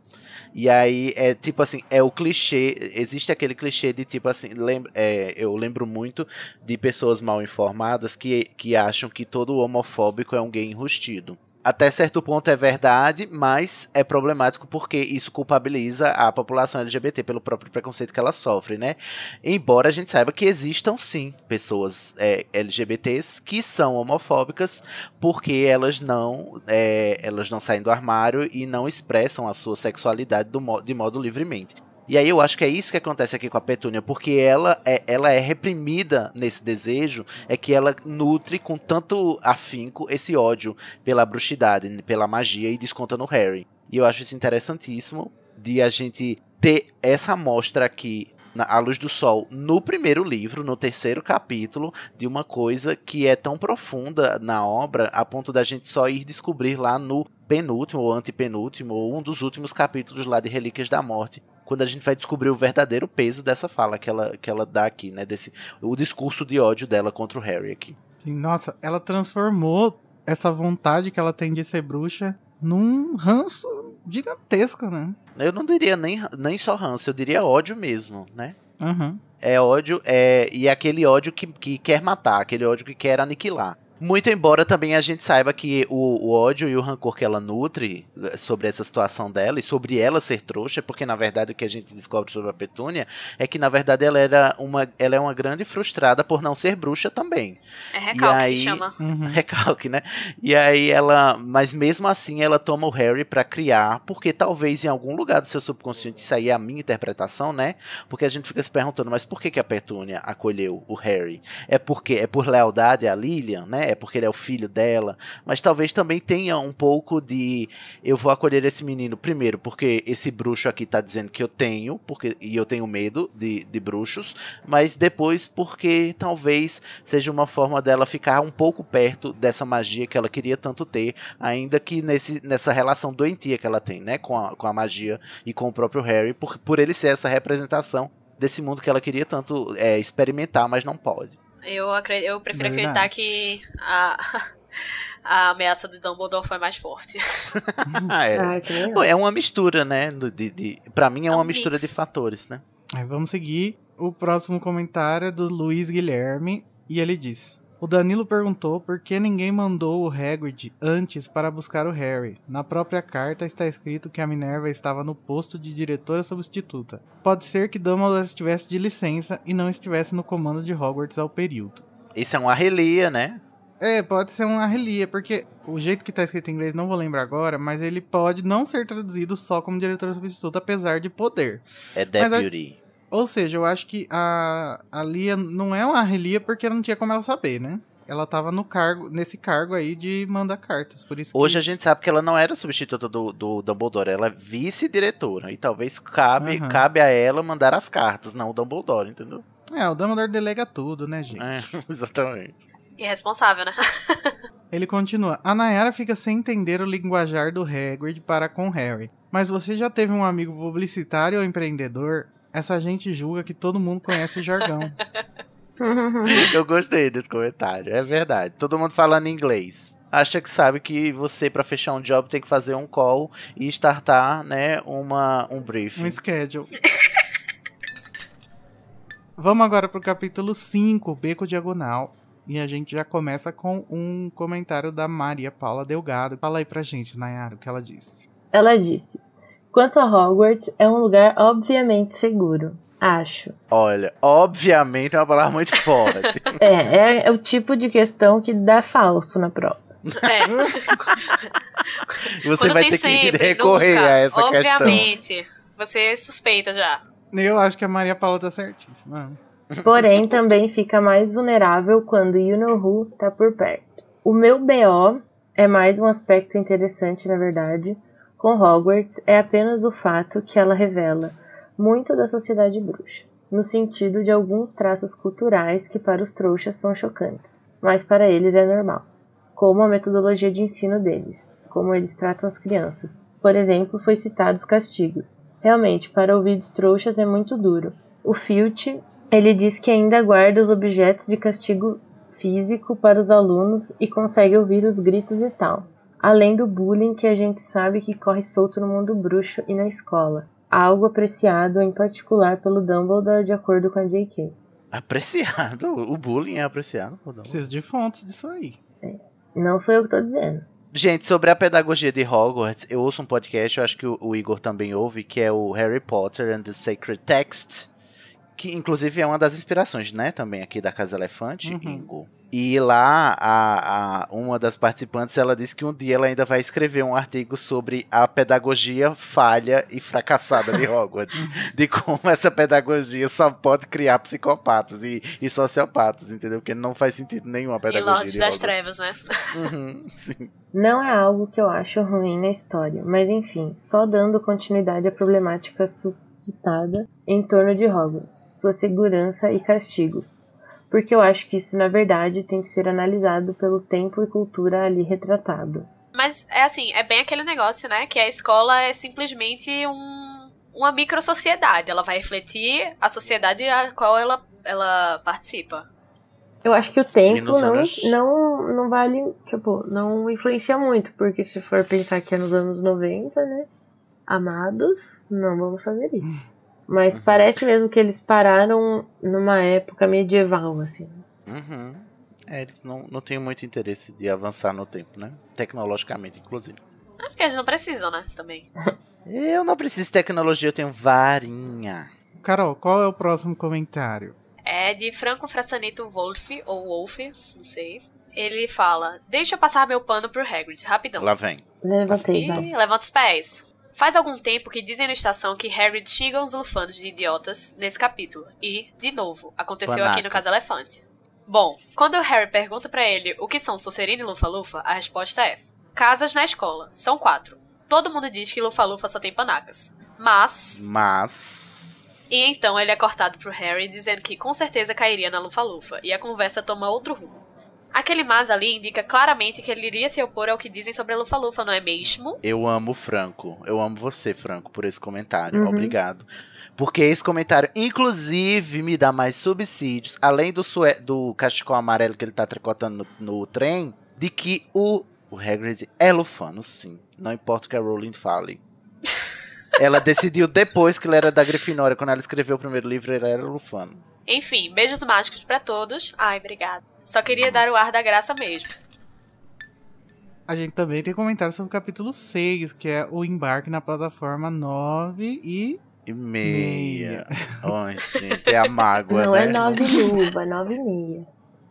[SPEAKER 3] E aí é tipo assim, é o clichê, existe aquele clichê de tipo assim, lembra, é, eu lembro muito de pessoas mal informadas que, que acham que todo homofóbico é um gay enrustido até certo ponto é verdade, mas é problemático porque isso culpabiliza a população LGBT pelo próprio preconceito que ela sofre, né? Embora a gente saiba que existam sim pessoas é, LGBTs que são homofóbicas porque elas não é, elas não saem do armário e não expressam a sua sexualidade do, de modo livremente. E aí eu acho que é isso que acontece aqui com a Petúnia, porque ela é, ela é reprimida nesse desejo, é que ela nutre com tanto afinco esse ódio pela bruxidade, pela magia e desconta no Harry. E eu acho isso interessantíssimo de a gente ter essa amostra aqui na, a Luz do Sol no primeiro livro, no terceiro capítulo, de uma coisa que é tão profunda na obra a ponto da gente só ir descobrir lá no penúltimo ou antepenúltimo ou um dos últimos capítulos lá de Relíquias da Morte, quando a gente vai descobrir o verdadeiro peso dessa fala que ela, que ela dá aqui, né? Desse, o discurso de ódio dela contra o Harry aqui.
[SPEAKER 1] Sim, nossa, ela transformou essa vontade que ela tem de ser bruxa num ranço gigantesco, né? Eu não diria nem, nem só ranço,
[SPEAKER 3] eu diria ódio mesmo, né? Uhum. É ódio, é, e é aquele ódio que, que quer matar, aquele ódio que quer aniquilar. Muito embora também a gente saiba que o, o, ódio e o rancor que ela nutre eh, sobre essa situação dela e sobre ela ser trouxa, é porque na verdade o que a gente descobre sobre a Petúnia é que na verdade ela era uma, ela é uma grande frustrada por não ser bruxa também. É recalque aí, que chama. Uhum. recalque, né? E aí ela, mas mesmo assim ela toma o Harry para criar, porque talvez em algum lugar do seu subconsciente isso aí é a minha interpretação, né? Porque a gente fica se perguntando, mas por que que a Petúnia acolheu o Harry? É porque é por lealdade à Lilian, né? é porque ele é o filho dela, mas talvez também tenha um pouco de eu vou acolher esse menino primeiro, porque esse bruxo aqui tá dizendo que eu tenho, porque e eu tenho medo de, de bruxos, mas depois porque talvez seja uma forma dela ficar um pouco perto dessa magia que ela queria tanto ter, ainda que nesse, nessa relação doentia que ela tem, né, com a, com a magia e com o próprio Harry, por, por ele ser essa representação desse mundo que ela queria tanto é, experimentar, mas não pode.
[SPEAKER 4] Eu, acred... eu prefiro Verdade. acreditar que a... a ameaça do Dumbledore foi mais forte.
[SPEAKER 3] Ah, é. Ah, é uma mistura, né? De, de... Pra mim é uma é um mistura mix. de
[SPEAKER 1] fatores, né? É, vamos seguir. O próximo comentário é do Luiz Guilherme e ele diz: o Danilo perguntou por que ninguém mandou o Hagrid antes para buscar o Harry. Na própria carta está escrito que a Minerva estava no posto de diretora substituta. Pode ser que Dumbledore estivesse de licença e não estivesse no comando de Hogwarts ao período. Isso é uma relia, né? É, pode ser uma relia, porque o jeito que tá escrito em inglês não vou lembrar agora, mas ele pode não ser traduzido só como diretora substituta, apesar de poder. É deputy. Ou seja, eu acho que a, a Lia não é uma relia porque não tinha como ela saber, né? Ela estava no cargo, nesse cargo aí de mandar cartas, por isso. Hoje que...
[SPEAKER 3] a gente sabe que ela não era substituta do, do Dumbledore, ela é vice-diretora. E talvez cabe, uhum. cabe a ela mandar as cartas, não o Dumbledore, entendeu?
[SPEAKER 1] É, o Dumbledore delega tudo, né, gente? É, exatamente.
[SPEAKER 4] Irresponsável, né?
[SPEAKER 1] Ele continua. A Nayara fica sem entender o linguajar do Hagrid para com Harry. Mas você já teve um amigo publicitário ou empreendedor? Essa gente julga que todo mundo conhece o jargão.
[SPEAKER 3] Eu gostei desse comentário, é verdade. Todo mundo falando inglês. Acha que sabe que você, para fechar um job, tem que fazer um call e startar, né, uma, um briefing. Um schedule.
[SPEAKER 1] Vamos agora pro capítulo 5, Beco Diagonal. E a gente já começa com um comentário da Maria Paula Delgado. Fala aí pra gente, Nayara, o que ela disse.
[SPEAKER 2] Ela disse: Quanto a Hogwarts, é um lugar obviamente seguro. Acho.
[SPEAKER 3] Olha, obviamente é uma palavra muito forte. é,
[SPEAKER 2] é, é o tipo de questão que dá falso na prova.
[SPEAKER 3] É.
[SPEAKER 1] Você Quando vai ter sempre, que recorrer nunca, a essa obviamente, questão. Obviamente.
[SPEAKER 4] Você é suspeita já.
[SPEAKER 1] Eu acho que a Maria Paula tá certíssima.
[SPEAKER 2] Porém, também fica
[SPEAKER 1] mais vulnerável
[SPEAKER 2] quando You Know Who tá por perto. O meu BO é mais um aspecto interessante, na verdade, com Hogwarts é apenas o fato que ela revela muito da sociedade bruxa, no sentido de alguns traços culturais que para os trouxas são chocantes, mas para eles é normal, como a metodologia de ensino deles, como eles tratam as crianças. Por exemplo, foi citado os castigos. Realmente, para ouvidos trouxas é muito duro. O Filch, ele diz que ainda guarda os objetos de castigo físico para os alunos e consegue ouvir os gritos e tal além do bullying que a gente sabe que corre solto no mundo bruxo e na escola. Algo apreciado em particular pelo Dumbledore, de acordo com a J.K.
[SPEAKER 3] Apreciado? O bullying é apreciado
[SPEAKER 1] Dumbledore. Preciso de fontes disso aí. É. Não sou eu que tô dizendo.
[SPEAKER 3] Gente, sobre a pedagogia de Hogwarts, eu ouço um podcast, eu acho que o, o Igor também ouve, que é o Harry Potter and the Sacred Text, que inclusive é uma das inspirações, né, também aqui da Casa Elefante, uhum. Igor e lá, a, a, uma das participantes, ela disse que um dia ela ainda vai escrever um artigo sobre a pedagogia falha e fracassada de Hogwarts. de como essa pedagogia só pode criar psicopatas e, e sociopatas, entendeu? Porque não faz sentido nenhum a pedagogia. E Lorde das Hogwarts. Trevas, né? Uhum, sim.
[SPEAKER 2] Não é algo que eu acho ruim na história, mas enfim, só dando continuidade à problemática suscitada em torno de Hogwarts, sua segurança e castigos porque eu acho que isso, na verdade, tem que ser analisado pelo tempo e cultura ali retratado.
[SPEAKER 4] Mas é assim, é bem aquele negócio, né? Que a escola é simplesmente um, uma microsociedade. Ela vai refletir a sociedade a qual ela, ela participa.
[SPEAKER 2] Eu acho que o tempo não, anos... não, não vale, tipo, não influencia muito, porque se for pensar que é nos anos 90, né? Amados, não vamos fazer isso. Mas uhum. parece mesmo que eles pararam numa época medieval, assim.
[SPEAKER 3] Uhum. É, eles não, não têm muito interesse de avançar no tempo, né? Tecnologicamente, inclusive.
[SPEAKER 4] Ah, porque eles não precisam, né? Também.
[SPEAKER 3] eu não preciso de tecnologia, eu tenho varinha.
[SPEAKER 1] Carol, qual é o próximo comentário?
[SPEAKER 4] É de Franco Frassanito Wolf, ou Wolf, não sei. Ele fala: Deixa eu passar meu pano pro Hagrid, rapidão. Lá vem.
[SPEAKER 2] Levantei. E...
[SPEAKER 4] Levanta os pés. Faz algum tempo que dizem na estação que Harry xinga os lufanos de idiotas nesse capítulo. E, de novo, aconteceu aqui no Casa Elefante. Bom, quando o Harry pergunta para ele o que são Sonserina e Lufa-Lufa, a resposta é: Casas na escola. São quatro. Todo mundo diz que Lufa-Lufa só tem panacas. Mas.
[SPEAKER 3] Mas.
[SPEAKER 4] E então ele é cortado pro Harry dizendo que com certeza cairia na Lufa-Lufa, e a conversa toma outro rumo. Aquele mas ali indica claramente que ele iria se opor ao que dizem sobre a Lufa-Lufa, não é mesmo?
[SPEAKER 3] Eu amo Franco. Eu amo você, Franco, por esse comentário. Uhum. Obrigado. Porque esse comentário, inclusive, me dá mais subsídios, além do, do cachecol amarelo que ele tá tricotando no, no trem, de que o, o Hagrid é lufano, sim. Não importa o que a Rowling fale. ela decidiu depois que ele era da Grifinória. Quando
[SPEAKER 1] ela escreveu o primeiro livro, ele era lufano.
[SPEAKER 4] Enfim, beijos mágicos para todos. Ai, obrigada. Só queria dar o ar da graça mesmo.
[SPEAKER 1] A gente também tem comentário sobre o capítulo 6, que é o embarque na plataforma 9 e. E meia. meia.
[SPEAKER 3] Oh, gente, é a mágoa. Não é né? é 9 luva,
[SPEAKER 1] é 9 e meia.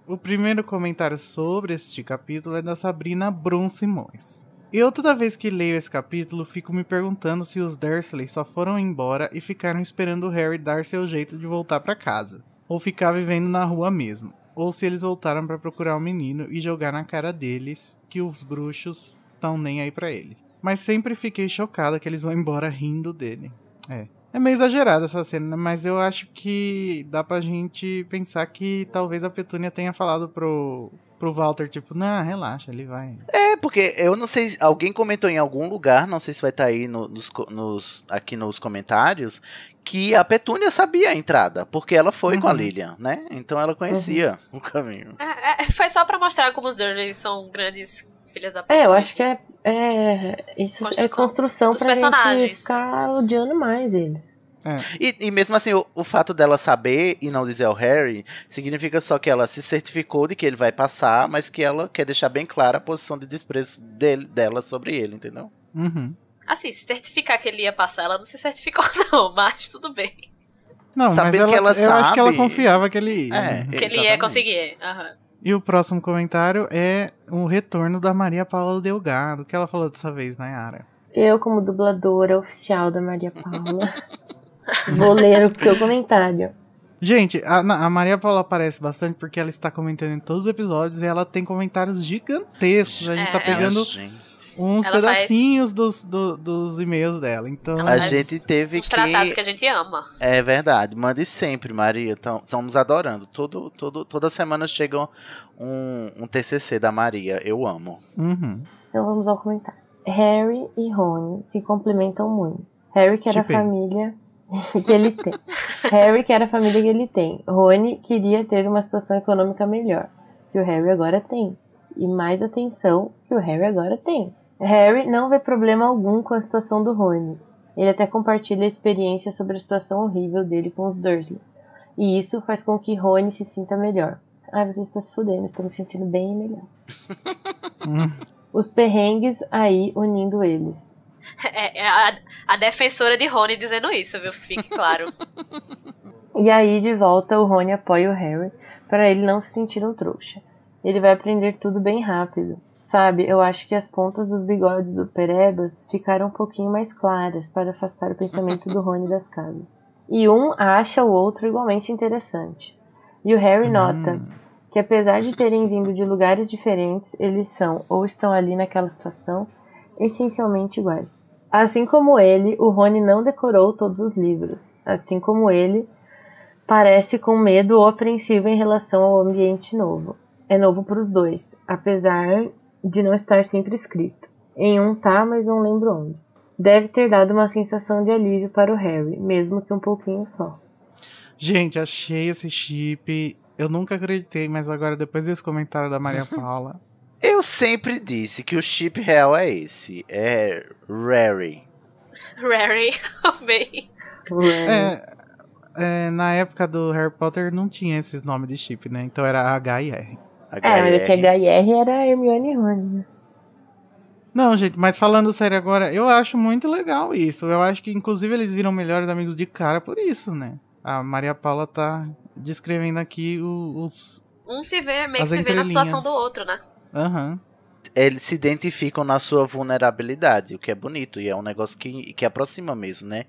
[SPEAKER 1] O primeiro comentário sobre este capítulo é da Sabrina Brun Simões. Eu, toda vez que leio esse capítulo, fico me perguntando se os Dursley só foram embora e ficaram esperando o Harry dar seu jeito de voltar para casa, ou ficar vivendo na rua mesmo ou se eles voltaram para procurar o menino e jogar na cara deles que os bruxos estão nem aí para ele. Mas sempre fiquei chocada que eles vão embora rindo dele. É. É meio exagerada essa cena, mas eu acho que dá pra gente pensar que talvez a Petúnia tenha falado pro, pro Walter, tipo, não, relaxa, ele vai.
[SPEAKER 3] É, porque eu não sei, alguém comentou em algum lugar, não sei se vai estar tá aí no, nos, nos, aqui nos comentários, que a Petúnia sabia a entrada, porque ela foi uhum. com a uhum. Lilian, né? Então ela conhecia uhum. o caminho.
[SPEAKER 4] É, é, foi só para mostrar como os Dursley são grandes filhas da Petúnia. É, eu acho
[SPEAKER 3] que é, é
[SPEAKER 2] isso construção é construção pra gente ficar odiando mais eles. É.
[SPEAKER 3] E, e, mesmo assim, o, o, fato dela saber e não dizer ao Harry significa só que ela se certificou de que ele vai passar, mas que ela quer deixar bem clara a posição de desprezo dele, dela sobre ele, entendeu?
[SPEAKER 1] Uhum.
[SPEAKER 4] Assim, se certificar que ele ia passar, ela não se certificou, não, mas tudo bem.
[SPEAKER 1] Não, Sabendo mas ela, que ela eu acho que ela confiava que ele ia. É, né? que ele ia
[SPEAKER 4] conseguir. Uhum.
[SPEAKER 1] E o próximo comentário é o retorno da Maria Paula Delgado. O que ela falou dessa vez, Nayara?
[SPEAKER 2] Eu, como dubladora oficial da Maria Paula. Vou ler o seu
[SPEAKER 1] comentário. Gente, a, a, Maria Paula aparece bastante porque ela está comentando em todos os episódios e ela tem comentários gigantescos. A gente tá é, tá pegando ela, uns ela pedacinhos faz... dos, do, dos e-mails dela. Então, a gente teve uns que. tratados que
[SPEAKER 4] a gente ama.
[SPEAKER 1] É
[SPEAKER 3] verdade. Mande sempre, Maria. Estamos adorando. Todo, todo, toda semana chega um, um TCC da Maria. Eu amo. Uhum. Então vamos ao
[SPEAKER 2] comentário. Harry e Rony se complementam muito. Harry, que era família que ele tem. Harry quer a família que ele tem. Rony queria ter uma situação econômica melhor, que o Harry agora tem. E mais atenção, que o Harry agora tem. Harry não vê problema algum com a situação do Rony. Ele até compartilha a experiência sobre a situação horrível dele com os Dursley. E isso faz com que Rony se sinta melhor. Ai, você está se fudendo, estou me sentindo bem melhor. os perrengues aí unindo eles.
[SPEAKER 4] É, é a, a, defensora de Rony dizendo isso, viu? Fique claro.
[SPEAKER 2] e aí, de volta, o Rony apoia o Harry para ele não se sentir um trouxa. Ele vai aprender tudo bem rápido. Sabe, eu acho que as pontas dos bigodes do Perebas ficaram um pouquinho mais claras para afastar o pensamento do Rony das casas. E um acha o outro igualmente interessante. E o Harry hum. nota que apesar de terem vindo de lugares diferentes, eles são ou estão ali naquela situação essencialmente iguais. Assim como ele, o Rony não decorou todos os livros. Assim como ele, parece com medo ou apreensivo em relação ao ambiente novo. É novo para os dois, apesar de não estar sempre escrito. Em um tá, mas não lembro onde. Deve ter dado uma sensação de alívio para o Harry, mesmo que um pouquinho
[SPEAKER 1] só. Gente, achei esse chip. Eu nunca acreditei, mas agora, depois desse comentário da Maria Paula,
[SPEAKER 3] eu sempre disse que o chip real é esse. É Rary.
[SPEAKER 4] Rary, amei.
[SPEAKER 1] É, é, na época do Harry Potter não tinha esses nomes de chip, né? Então era H e R. H é, mas H
[SPEAKER 2] e R era Hermione e Rony, né?
[SPEAKER 1] Não, gente, mas falando sério agora, eu acho muito legal isso. Eu acho que, inclusive, eles viram melhores amigos de cara por isso, né? A Maria Paula tá descrevendo aqui os.
[SPEAKER 4] Um se vê, meio que se vê na situação do outro, né?
[SPEAKER 1] Uhum
[SPEAKER 3] eles se identificam na sua vulnerabilidade, o que é bonito e é um negócio que, que aproxima mesmo, né?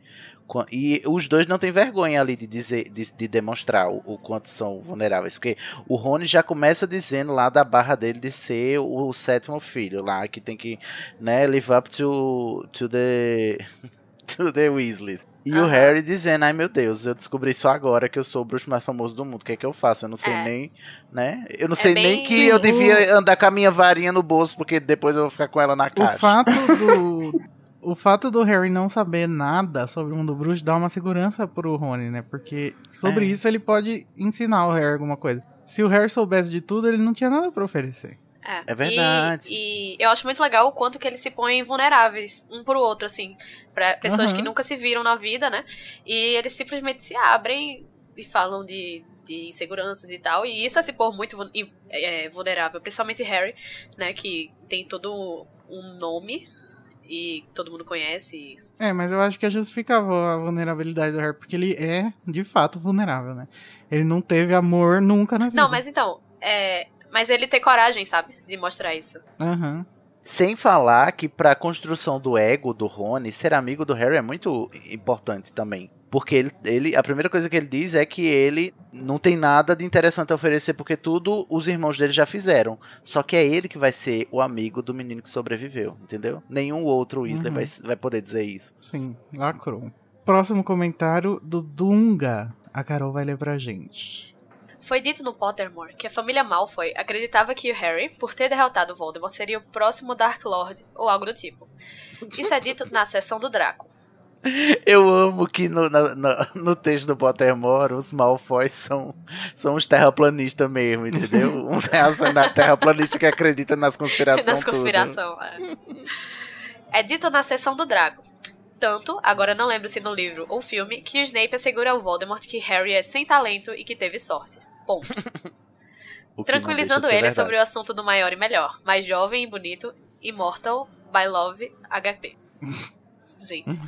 [SPEAKER 3] E os dois não têm vergonha ali de dizer, de, de demonstrar o, o, quanto são vulneráveis, porque o Rony já começa dizendo lá da barra dele de ser o, o sétimo filho, lá que tem que, né, live up to, to the to the Weasleys. E uhum. o Harry dizendo, ai meu Deus, eu descobri só agora que eu sou o bruxo mais famoso do mundo. O que é que eu faço? Eu não sei é. nem, né? Eu não é sei nem que eu devia andar com a minha varinha no bolso, porque depois eu vou ficar com ela na caixa. O fato
[SPEAKER 1] do, o fato do Harry não saber nada sobre o mundo bruxo dá uma segurança pro Rony, né? Porque sobre é. isso ele pode ensinar o Harry alguma coisa. Se o Harry soubesse de tudo, ele não tinha nada para oferecer. É, é verdade.
[SPEAKER 4] E, e, eu acho muito legal o quanto que eles se põem vulneráveis um pro outro, assim. para pessoas uhum. que nunca se viram na vida, né? E eles simplesmente se abrem e falam de, de inseguranças e tal. E isso é se pôr muito é, é, vulnerável, principalmente Harry, né? Que tem todo um nome e todo mundo conhece.
[SPEAKER 1] É, mas eu acho que é justificável a vulnerabilidade do Harry, porque ele é, de fato, vulnerável, né? Ele não teve amor nunca na vida.
[SPEAKER 4] Não, mas então, é, mas ele ter coragem, sabe? De mostrar isso.
[SPEAKER 1] Uhum. Sem falar que para a construção
[SPEAKER 3] do ego do Rony, ser amigo do Harry é muito importante também. Porque ele, ele, a primeira coisa que ele diz é que ele não tem nada de interessante a oferecer, porque tudo os irmãos dele já fizeram. Só que é ele que vai ser o amigo do menino que sobreviveu, entendeu? Nenhum outro Weasley uhum. vai, vai poder dizer isso.
[SPEAKER 1] Sim, lacrou. Próximo comentário do Dunga. A Carol vai ler pra gente.
[SPEAKER 4] Foi dito no Pottermore que a família Malfoy acreditava que Harry, por ter derrotado Voldemort, seria o próximo Dark Lord, ou algo do tipo. Isso é dito na sessão do Draco.
[SPEAKER 3] Eu amo que no, na, na, no texto do Pottermore os Malfoys são, são os terraplanistas mesmo, entendeu? Uns reacionários terraplanistas que acreditam nas conspirações. Nas conspirações,
[SPEAKER 4] é. é dito na sessão do Draco. Tanto, agora não lembro se no livro ou filme, que Snape assegura ao Voldemort que Harry é sem talento e que teve sorte. Ponto. Tranquilizando ele verdade. sobre o assunto do maior e melhor, mais jovem e bonito, Immortal by Love HP.
[SPEAKER 1] gente.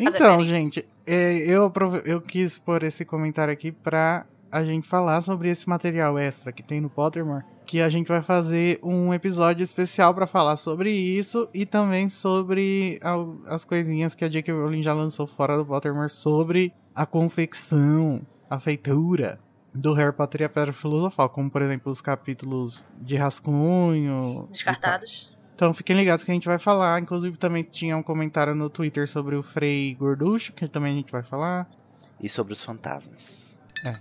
[SPEAKER 1] então, gente, é, eu, eu quis pôr esse comentário aqui pra a gente falar sobre esse material extra que tem no Pottermore, que a gente vai fazer um episódio especial para falar sobre isso e também sobre as coisinhas que a J.K. Rowling já lançou fora do Pottermore sobre a confecção, a feitura, do Harry Potter e a Pedra Filosofal, como por exemplo os capítulos de rascunho. Descartados. Então fiquem ligados que a gente vai falar. Inclusive também tinha um comentário no Twitter sobre o Frei Gorducho, que também a gente vai falar. E sobre os fantasmas. É.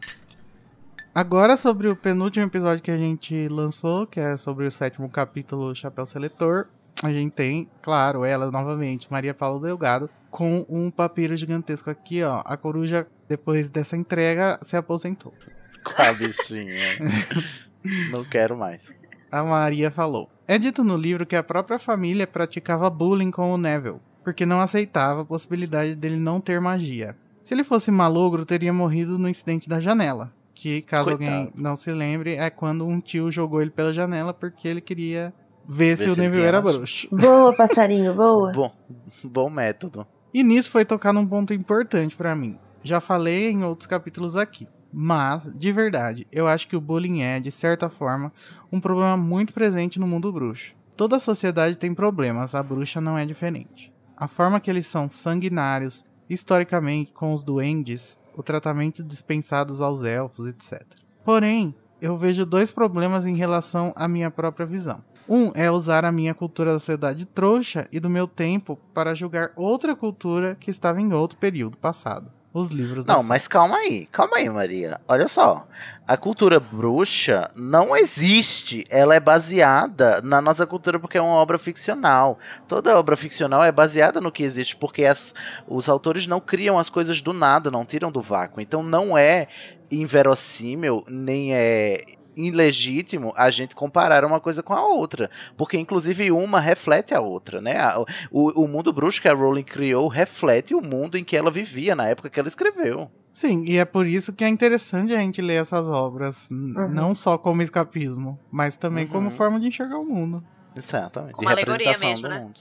[SPEAKER 1] Agora sobre o penúltimo episódio que a gente lançou, que é sobre o sétimo capítulo Chapéu Seletor. A gente tem, claro, ela novamente, Maria Paula Delgado, com um papiro gigantesco aqui, ó. A coruja, depois dessa entrega, se aposentou. Cabecinha. Não quero mais. A Maria falou. É dito no livro que a própria família praticava bullying com o Neville, porque não aceitava a possibilidade dele não ter magia. Se ele fosse malogro, teria morrido no incidente da janela. Que, caso Coitado. alguém não se lembre, é quando um tio jogou ele pela janela porque ele queria ver, se, se o Neville era bruxo. Boa, passarinho, boa. bom, bom método. E nisso foi tocar num ponto importante para mim. Já falei em outros capítulos aqui. Mas, de verdade, eu acho que o bullying é, de certa forma, um problema muito presente no mundo bruxo. Toda sociedade tem problemas, a bruxa não é diferente. A forma que eles são sanguinários, historicamente, com os duendes, o tratamento dispensados aos elfos, etc. Porém, eu vejo dois problemas em relação à minha própria visão. Um é usar a minha cultura da sociedade trouxa e do meu tempo para julgar outra cultura que estava em outro período passado os livros. Não, mas
[SPEAKER 3] calma aí, calma aí, Maria. Olha só, a cultura bruxa não existe. Ela é baseada na nossa cultura porque é uma obra ficcional. Toda obra ficcional é baseada no que existe, porque as, os autores não criam as coisas do nada, não tiram do vácuo. Então não é inverossímil, nem é ilegítimo a gente comparar uma coisa com a outra, porque inclusive uma reflete a outra, né? O, o mundo bruxo que a Rowling criou reflete o mundo em que ela vivia na época que ela escreveu.
[SPEAKER 1] Sim, e é por isso que é interessante a gente ler essas obras, uhum. não só como escapismo, mas também uhum. como forma de enxergar o mundo. Exatamente, como de representação mesmo, do né? mundo.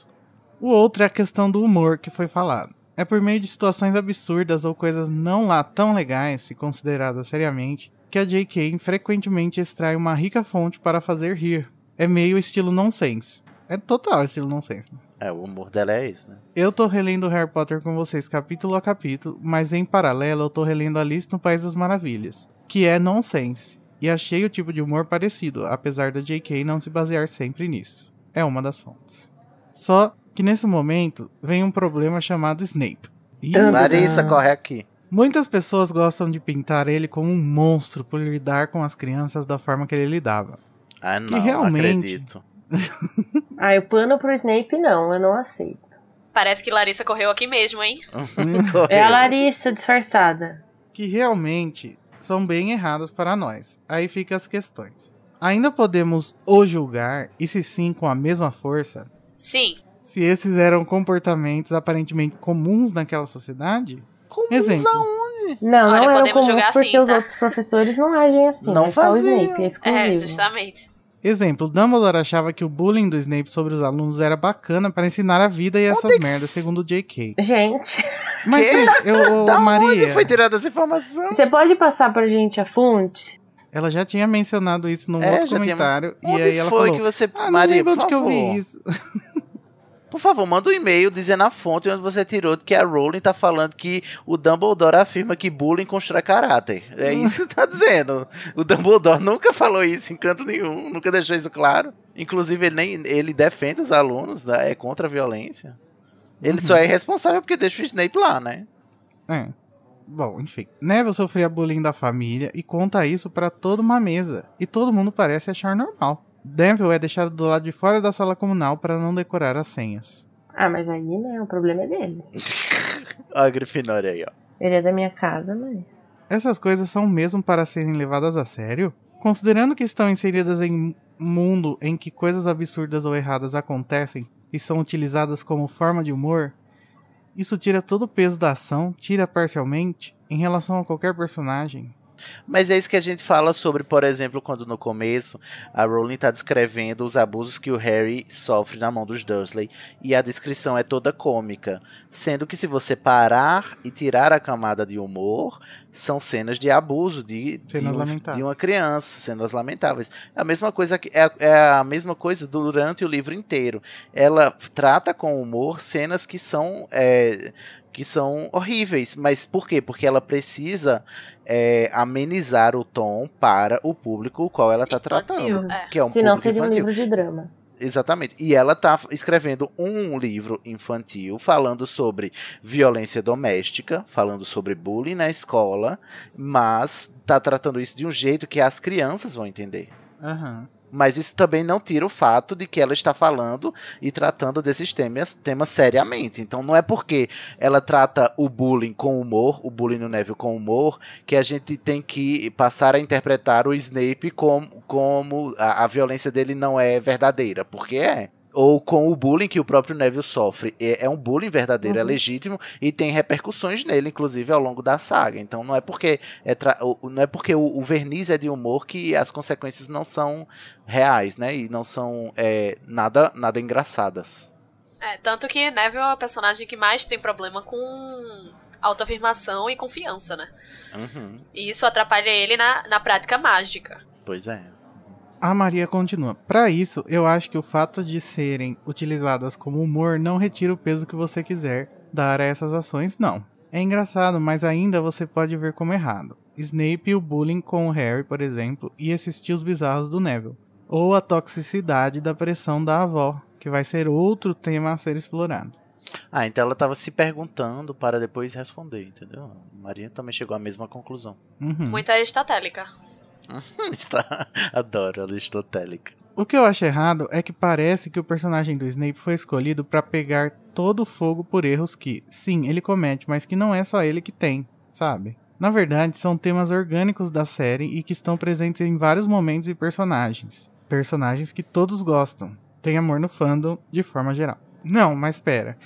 [SPEAKER 1] O outro é a questão do humor que foi falado. É por meio de situações absurdas ou coisas não lá tão legais, se consideradas seriamente, que a J.K. frequentemente extrai uma rica fonte para fazer rir. É meio estilo nonsense. É total estilo nonsense.
[SPEAKER 3] É, o humor dela é
[SPEAKER 1] isso, né? Eu tô relendo Harry Potter com vocês capítulo a capítulo, mas em paralelo eu tô relendo Alice no País das Maravilhas, que é nonsense, e achei o tipo de humor parecido, apesar da J.K. não se basear sempre nisso. É uma das fontes. Só que nesse momento vem um problema chamado Snape. Ih, Larissa, corre aqui. Muitas pessoas gostam de pintar ele como um monstro por lidar com as crianças da forma que ele lidava. Ah, não, que realmente... acredito.
[SPEAKER 2] ah, o pano pro Snape não, eu não aceito.
[SPEAKER 4] Parece que Larissa correu aqui mesmo, hein?
[SPEAKER 1] é a Larissa disfarçada. Que realmente são bem erradas para nós. Aí fica as questões. Ainda podemos o julgar, e se sim com a mesma força? Sim. Se esses eram comportamentos aparentemente comuns naquela sociedade? como Exemplo.
[SPEAKER 2] aonde?
[SPEAKER 4] Não, Olha, não podemos jogar assim, porque tá? os
[SPEAKER 1] outros professores não agem assim. Não é né? fazia. só o Snape, é, é exclusivo. É,
[SPEAKER 4] justamente.
[SPEAKER 1] Exemplo, Dumbledore achava que o bullying do Snape sobre os alunos era bacana para ensinar a vida e essas Onde merdas, segundo segundo J.K.
[SPEAKER 3] Gente. Mas que? eu, da Maria. Onde foi tirada essa
[SPEAKER 2] informação? Você pode passar pra gente a fonte?
[SPEAKER 1] Ela já tinha mencionado isso num é, outro comentário. Tinha... E onde aí ela foi falou, que você. Ah, Maria, falou lembro onde que eu vi isso.
[SPEAKER 3] Por favor, manda um e-mail dizendo a fonte onde você tirou de que a Rowling tá falando que o Dumbledore afirma que bullying constrói caráter. É hum. isso que tá dizendo. O Dumbledore nunca falou isso em canto nenhum, nunca deixou isso claro. Inclusive, ele, nem, ele defende os alunos, né? é contra a violência. Ele uhum. só é responsável porque deixa o Snape lá, né?
[SPEAKER 1] É. Bom, enfim. Neville sofria bullying da família e conta isso para toda uma mesa. E todo mundo parece achar normal. Danville é deixado do lado de fora da sala comunal para não decorar as senhas.
[SPEAKER 2] Ah, mas aí né, o problema é dele.
[SPEAKER 1] Olha a Grifinória aí, ó.
[SPEAKER 2] Ele é da minha casa, mãe.
[SPEAKER 1] Essas coisas são mesmo para serem levadas a sério? Considerando que estão inseridas em mundo em que coisas absurdas ou erradas acontecem e são utilizadas como forma de humor, isso tira todo o peso da ação, tira parcialmente, em relação a qualquer personagem,
[SPEAKER 3] mas é isso que a gente fala sobre, por exemplo, quando no começo a Rowling está descrevendo os abusos que o Harry sofre na mão dos Dursley e a descrição é toda cômica, sendo que se você parar e tirar a camada de humor, são cenas de abuso de, de, um, de, uma criança, cenas lamentáveis. É a mesma coisa que é, é, a mesma coisa durante o livro inteiro. Ela trata com humor cenas que são é, que são horríveis. Mas por quê? Porque ela precisa é, amenizar o tom para o público o qual ela está tratando. É. Que é um Senão seria infantil. um
[SPEAKER 2] livro de drama.
[SPEAKER 3] Exatamente. E ela está escrevendo um livro infantil falando sobre violência doméstica, falando sobre bullying na escola, mas está tratando isso de um jeito que as crianças vão entender. Aham. Uhum. Mas isso também não tira o fato de que ela está falando e tratando desses temas, temas seriamente. Então não é porque ela trata o bullying com humor, o bullying no Neville com humor, que a gente tem que passar a interpretar o Snape como, como a, a violência dele não é verdadeira, porque é ou com o bullying que o próprio Neville sofre. É, é um bullying verdadeiro, é uhum. é legítimo e tem repercussões nele, inclusive ao longo da saga. Então não é porque é tra... não é porque o, verniz é de humor que as consequências não são reais, né? E não são é, nada nada engraçadas.
[SPEAKER 4] É, tanto que Neville é o personagem que mais tem problema com autoafirmação e confiança, né? Uhum. E isso atrapalha ele na, na prática mágica.
[SPEAKER 1] Pois é. A Maria continua. Para isso, eu acho que o fato de serem utilizadas como humor não retira o peso que você quiser dar a essas ações, não. É engraçado, mas ainda você pode ver como errado. Snape e o bullying com o Harry, por exemplo, e esses tios bizarros do Neville. Ou a toxicidade da pressão da avó, que vai ser outro tema a ser explorado.
[SPEAKER 3] Ah, então ela estava se perguntando para depois responder, entendeu? Maria também chegou à mesma conclusão.
[SPEAKER 1] Uhum.
[SPEAKER 4] Muito aristotélica.
[SPEAKER 3] Está... Adoro a é aristotélica.
[SPEAKER 1] O que eu acho errado é que parece que o personagem do Snape foi escolhido para pegar todo o fogo por erros que, sim, ele comete, mas que não é só ele que tem, sabe? Na verdade, são temas orgânicos da série e que estão presentes em vários momentos e personagens. Personagens que todos gostam. Tem amor no fandom, de forma geral. Não, mas pera.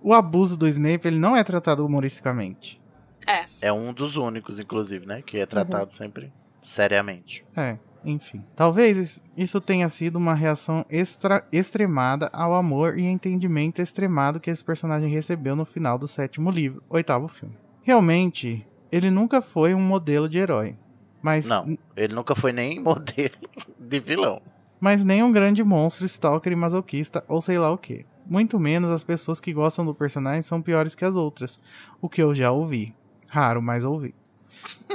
[SPEAKER 1] O abuso do Snape ele não é tratado humoristicamente. É.
[SPEAKER 3] É um dos únicos, inclusive, né? Que é tratado uhum. sempre seriamente.
[SPEAKER 1] É, enfim. Talvez isso tenha sido uma reação extra, extremada ao amor e entendimento extremado que esse personagem recebeu no final do sétimo livro, oitavo filme. Realmente, ele nunca foi um modelo de herói. Mas não,
[SPEAKER 3] ele nunca foi nem modelo de vilão.
[SPEAKER 1] Mas nem um grande monstro stalker e masoquista ou sei lá o que. Muito menos as pessoas que gostam do personagem são piores que as outras, o que eu já ouvi. Raro, mas ouvi.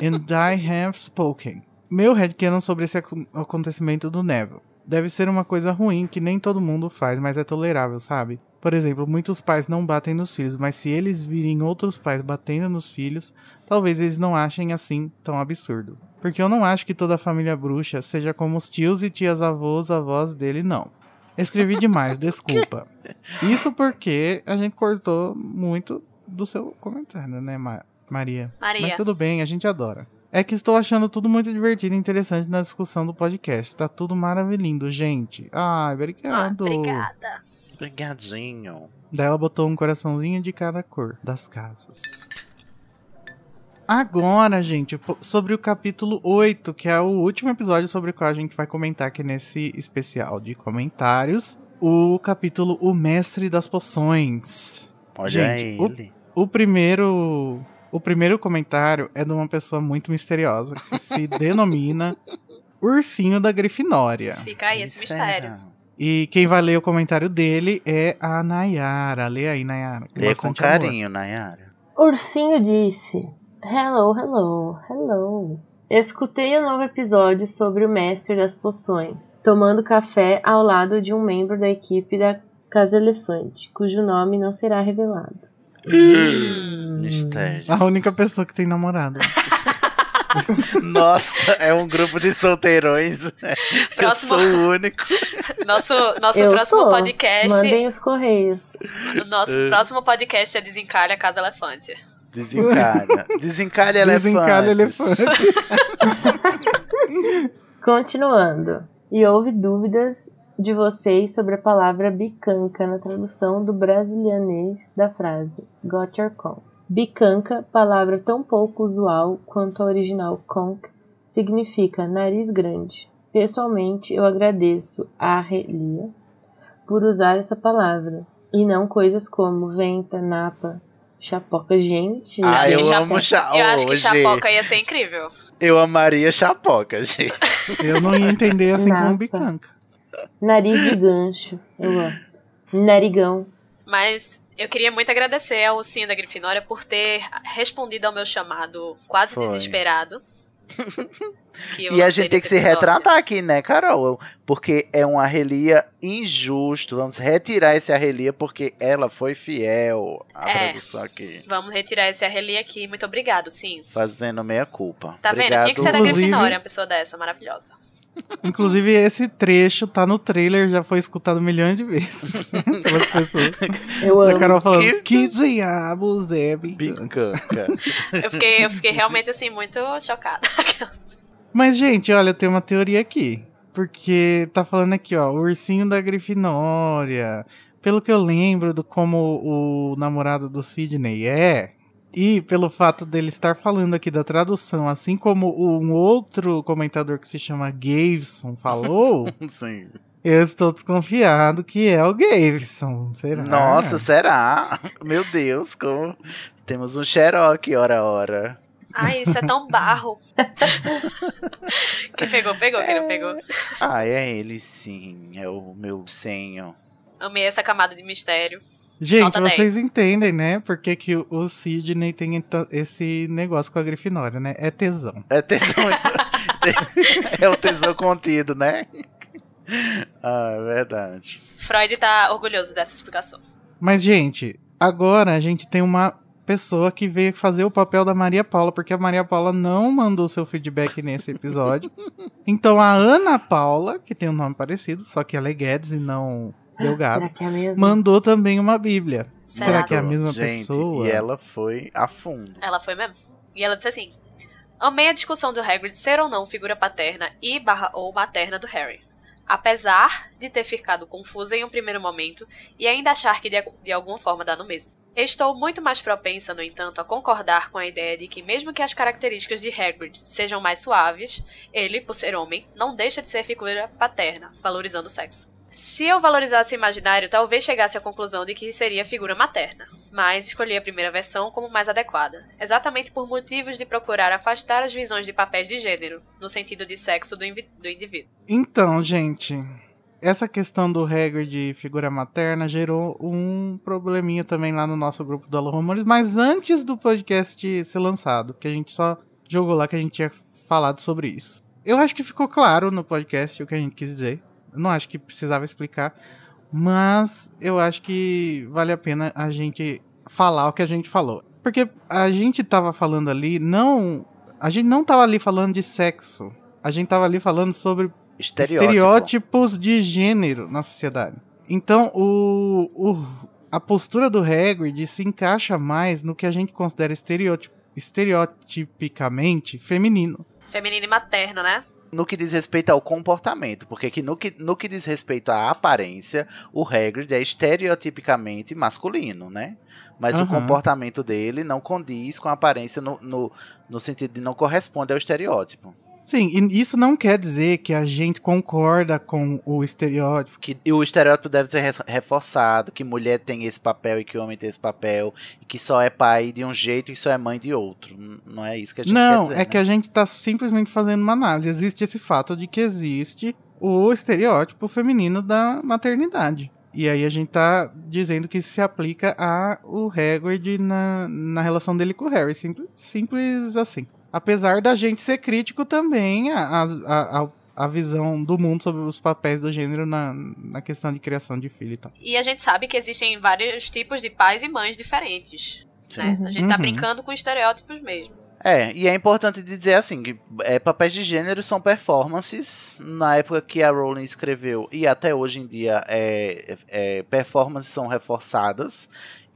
[SPEAKER 1] And I have spoken. Meu headcanon sobre esse ac acontecimento do Neville. Deve ser uma coisa ruim que nem todo mundo faz, mas é tolerável, sabe? Por exemplo, muitos pais não batem nos filhos, mas se eles virem outros pais batendo nos filhos, talvez eles não achem assim tão absurdo. Porque eu não acho que toda a família bruxa seja como os tios e tias avós, avós dele, não. Escrevi demais, desculpa. Isso porque a gente cortou muito do seu comentário, né, Maia? Maria. Maria. Mas tudo bem, a gente adora. É que estou achando tudo muito divertido e interessante na discussão do podcast. Tá tudo maravilhoso, gente. Ai, obrigado. Ah, obrigada.
[SPEAKER 3] Obrigadinho.
[SPEAKER 1] Daí ela botou um coraçãozinho de cada cor das casas. Agora, gente, sobre o capítulo 8, que é o último episódio sobre o qual a gente vai comentar aqui nesse especial de comentários. O capítulo O Mestre das Poções. Olha gente, ele. O, o primeiro o primeiro comentário é de uma pessoa muito misteriosa que se denomina Ursinho da Grifinória. Fica
[SPEAKER 4] aí
[SPEAKER 2] esse
[SPEAKER 3] é mistério.
[SPEAKER 1] E quem vai ler o comentário dele é a Nayara. Lê aí, Nayara. Lê com carinho,
[SPEAKER 3] amor. Nayara.
[SPEAKER 2] Ursinho disse: Hello, hello, hello. Escutei o um novo episódio sobre o mestre das poções, tomando café ao lado de um membro da equipe da Casa Elefante, cujo nome não será
[SPEAKER 1] revelado. Hum. Mistério. A única pessoa que tem namorado.
[SPEAKER 3] Nossa, é um grupo de solteirões. Próximo... Eu sou o único.
[SPEAKER 4] Nosso, nosso Eu próximo sou. podcast. Mandem os
[SPEAKER 3] correios.
[SPEAKER 4] O nosso uh. próximo podcast é Desencalha Casa Elefante.
[SPEAKER 3] Desencalha. Desencalha Elefante. Desencalha
[SPEAKER 2] Elefante. Continuando. E houve dúvidas de vocês sobre a palavra bicanca na tradução do brasilianês da frase Got Your Conk. Bicanca, palavra tão pouco usual quanto a original conk, significa nariz grande. Pessoalmente, eu agradeço a Relia por usar essa palavra e não coisas como venta, napa, chapoca. Gente, ah, eu chapoca.
[SPEAKER 3] amo chapoca. Eu acho que chapoca
[SPEAKER 4] ia ser incrível.
[SPEAKER 3] Eu amaria chapoca, gente. Eu não ia entender assim
[SPEAKER 4] napa. como
[SPEAKER 2] bicanca. Nariz de gancho. Eu gosto. Narigão. Mas eu
[SPEAKER 4] queria muito agradecer ao Sim da Grifinória por ter respondido ao meu chamado quase Foi. desesperado.
[SPEAKER 3] e a gente tem que se retratar aqui, né, Carol? Porque é uma relia injusto. Vamos retirar esse arrelia porque ela foi fiel
[SPEAKER 1] à é, aqui.
[SPEAKER 4] Vamos retirar esse arrelia aqui. Muito obrigado, sim.
[SPEAKER 3] Fazendo meia culpa.
[SPEAKER 1] Tá obrigado. vendo? Tinha que ser da Grifinória, uma
[SPEAKER 4] pessoa dessa, maravilhosa.
[SPEAKER 1] Inclusive, esse trecho tá no trailer, já foi escutado milhões de vezes pelas pessoas. Eu amo. Da Carol falando, que, que diabos é Bianca? eu, fiquei,
[SPEAKER 4] eu fiquei realmente, assim, muito chocada.
[SPEAKER 1] Mas, gente, olha, eu tenho uma teoria aqui. Porque tá falando aqui, ó, o ursinho da Grifinória. Pelo que eu lembro do como o namorado do Sidney é, e pelo fato dele estar falando aqui da tradução, assim como um outro comentador que se chama Gaveson falou. Sim. Eu estou desconfiado que é o Gaveson, será? Nossa,
[SPEAKER 3] será? Meu Deus, como temos um Xerox, ora ora. Ai, isso é tão
[SPEAKER 4] barro. quem pegou, pegou, quem não pegou.
[SPEAKER 3] Ah, é ele
[SPEAKER 1] sim, é o
[SPEAKER 3] meu senho.
[SPEAKER 4] Amei essa camada de mistério. Gente,
[SPEAKER 1] vocês entendem, né? Porque que o Sidney tem esse negócio com a Grifinória, né? É tesão. É tesão. é o tesão contido, né? Ah, é verdade.
[SPEAKER 4] Freud tá orgulhoso dessa explicação.
[SPEAKER 1] Mas, gente, agora a gente tem uma pessoa que veio fazer o papel da Maria Paula, porque a Maria Paula não mandou seu feedback nesse episódio. então a Ana Paula, que tem um nome parecido, só que ela é Guedes e não Delgado, é mandou também uma Bíblia. Será, Será que é a mesma Gente, pessoa? E ela
[SPEAKER 3] foi a fundo.
[SPEAKER 4] Ela foi mesmo. E ela disse assim: Amei a discussão do Hagrid ser ou não figura paterna e barra ou materna do Harry. Apesar de ter ficado confusa em um primeiro momento e ainda achar que de, de alguma forma dá no mesmo. Estou muito mais propensa, no entanto, a concordar com a ideia de que, mesmo que as características de Hagrid sejam mais suaves, ele, por ser homem, não deixa de ser figura paterna, valorizando o sexo. Se eu valorizasse o imaginário, talvez chegasse à conclusão de que seria figura materna, mas escolhi a primeira versão como mais adequada, exatamente por motivos de procurar afastar as visões de papéis de gênero, no sentido de sexo do, do indivíduo.
[SPEAKER 1] Então, gente, essa questão do regra de figura materna gerou um probleminha também lá no nosso grupo do Alô Rumores, mas antes do podcast ser lançado, porque a gente só jogou lá que a gente tinha falado sobre isso. Eu acho que ficou claro no podcast o que a gente quis dizer. Não acho que precisava explicar, mas eu acho que vale a pena a gente falar o que a gente falou. Porque a gente tava falando ali, não. A gente não tava ali falando de sexo. A gente tava ali falando sobre Estereótipo. estereótipos de gênero na sociedade. Então, o, o, a postura do Hagrid se encaixa mais no que a gente considera estereotip, estereotipicamente feminino.
[SPEAKER 4] Feminino e materno, né?
[SPEAKER 1] no que diz respeito ao comportamento, porque que no, que, no
[SPEAKER 3] que diz respeito à aparência, o Hagrid é estereotipicamente masculino, né? Mas uhum. o comportamento dele não condiz com a aparência no, no, no sentido de não corresponde ao estereótipo.
[SPEAKER 1] Sim, e isso não quer dizer que a gente concorda com o estereótipo. Que
[SPEAKER 3] o estereótipo deve ser reforçado, que mulher tem esse papel e que homem tem esse papel, e que só é pai de um jeito e só é mãe de outro. Não é isso que a gente não, quer dizer. Não, é né? que a gente
[SPEAKER 1] está simplesmente fazendo uma análise. Existe esse fato de que existe o estereótipo feminino da maternidade. E aí a gente tá dizendo que isso se aplica a o Hagrid na, na relação dele com o Harry. Simples, simples assim. Apesar da gente ser crítico também a, a, a a visão do mundo sobre os papéis do gênero na, na questão de criação de filho e tal.
[SPEAKER 4] E a gente sabe que existem vários tipos de pais e mães diferentes.
[SPEAKER 1] Né? A gente tá uhum. brincando
[SPEAKER 4] com estereótipos mesmo.
[SPEAKER 1] É, e é importante
[SPEAKER 3] dizer assim, que é, papéis de gênero são performances. Na época que a Rowling escreveu, e até hoje em dia, é, é, performances são reforçadas.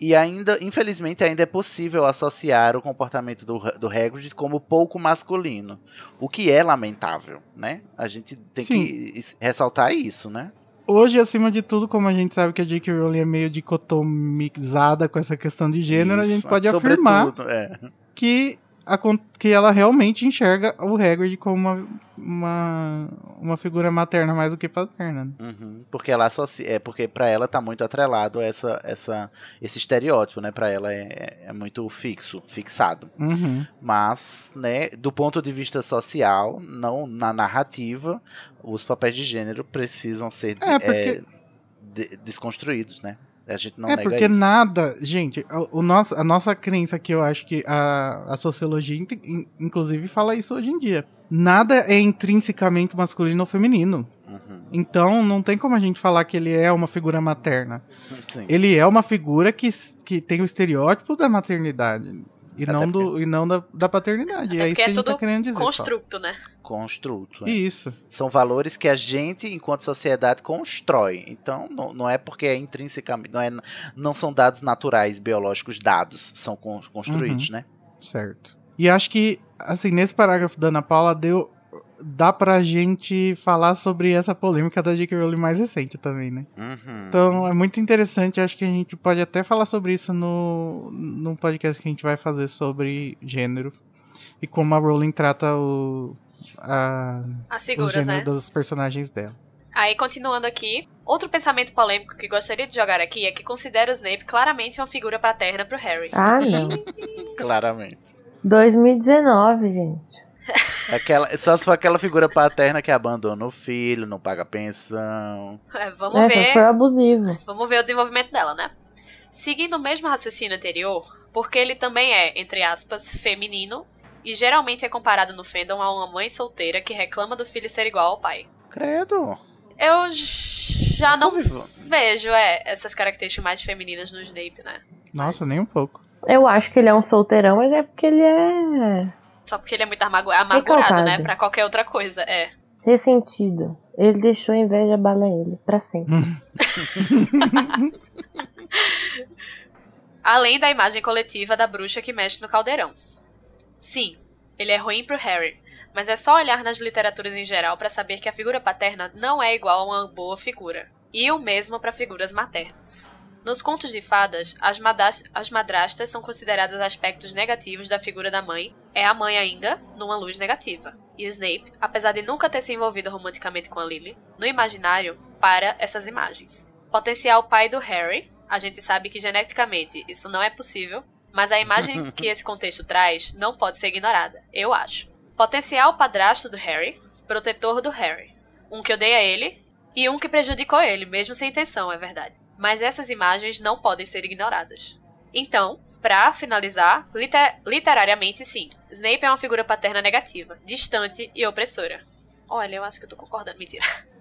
[SPEAKER 3] E ainda, infelizmente, ainda é possível associar o comportamento do, do Hagrid como pouco masculino. O que é lamentável, né? A gente tem Sim. que ressaltar isso, né?
[SPEAKER 1] Hoje, acima de tudo, como a gente sabe que a J.K. Rowling é meio dicotomizada com essa questão de gênero, isso, a gente pode afirmar é. que que ela realmente enxerga o Hagrid como uma, uma, uma figura materna mais do que paterna. Né? Uhum,
[SPEAKER 3] porque ela se é porque para ela tá muito atrelado essa, essa esse estereótipo, né? Para ela é, é, é, muito fixo, fixado. Uhum. Mas, né? Do ponto de vista social, não na narrativa, os papéis de gênero precisam ser é, é porque... é, de, desconstruídos, né? A gente não é porque isso.
[SPEAKER 1] nada, gente, o, o nosso, a nossa crença que eu acho que a, a sociologia, in, inclusive, fala isso hoje em dia. Nada é intrinsecamente masculino ou feminino. Uhum. Então não tem como a gente falar que ele é uma figura materna. Sim. Ele é uma figura que, que tem o estereótipo da maternidade. E não, porque... do, e não da, da paternidade. Até é isso que é a gente é tá querendo dizer. Construto, só. né? Construto. É. Isso. São valores que a gente, enquanto sociedade,
[SPEAKER 3] constrói. Então, não, não é porque é intrinsecamente. Não, é, não são dados naturais, biológicos dados. São construídos, uhum. né?
[SPEAKER 1] Certo. E acho que, assim, nesse parágrafo da Ana Paula deu dá pra gente falar sobre essa polêmica da J.K. Rowling mais recente também, né? Uhum. Então é muito interessante, acho que a gente pode até falar sobre isso no, no podcast que a gente vai fazer sobre gênero e como a Rowling trata o, a, As figuras, o gênero né? dos personagens dela.
[SPEAKER 4] Aí, continuando aqui, outro pensamento polêmico que gostaria de jogar aqui é que considera o Snape claramente uma figura paterna pro Harry. Ah, não.
[SPEAKER 3] claramente.
[SPEAKER 2] 2019, gente.
[SPEAKER 3] Aquela, só se for aquela figura paterna que abandona o filho, não paga pensão.
[SPEAKER 4] É, vamos é, ver. Só se for abusivo. Vamos ver o desenvolvimento dela, né? Seguindo o mesmo raciocínio anterior, porque ele também é, entre aspas, feminino, e geralmente é comparado no fandom a uma mãe solteira que reclama do filho ser igual ao pai.
[SPEAKER 3] Credo.
[SPEAKER 4] Eu já tá não vejo é, essas características mais femininas no Snape, né?
[SPEAKER 2] Nossa, mas... nem um pouco. Eu acho que ele é um solteirão, mas é porque ele é
[SPEAKER 4] só porque ele é muito amag amargurado, né? Pra qualquer outra coisa, é.
[SPEAKER 2] Ressentido. Ele deixou a inveja abalar ele, pra sempre.
[SPEAKER 4] Além da imagem coletiva da bruxa que mexe no caldeirão. Sim, ele é ruim pro Harry, mas é só olhar nas literaturas em geral para saber que a figura paterna não é igual a uma boa figura. E o mesmo para figuras maternas. Nos contos de fadas, as, as madrastas são consideradas aspectos negativos da figura da mãe, é a mãe ainda, numa luz negativa. E Snape, apesar de nunca ter se envolvido romanticamente com a Lily, no imaginário, para essas imagens. Potencial pai do Harry, a gente sabe que geneticamente isso não é possível, mas a imagem que esse contexto traz não pode ser ignorada, eu acho. Potencial padrasto do Harry, protetor do Harry. Um que odeia ele e um que prejudicou ele, mesmo sem intenção, é verdade mas essas imagens não podem ser ignoradas. Então, para finalizar, liter literariamente sim, Snape é uma figura paterna negativa, distante e opressora. Olha, eu acho que eu tô concordando, mentira.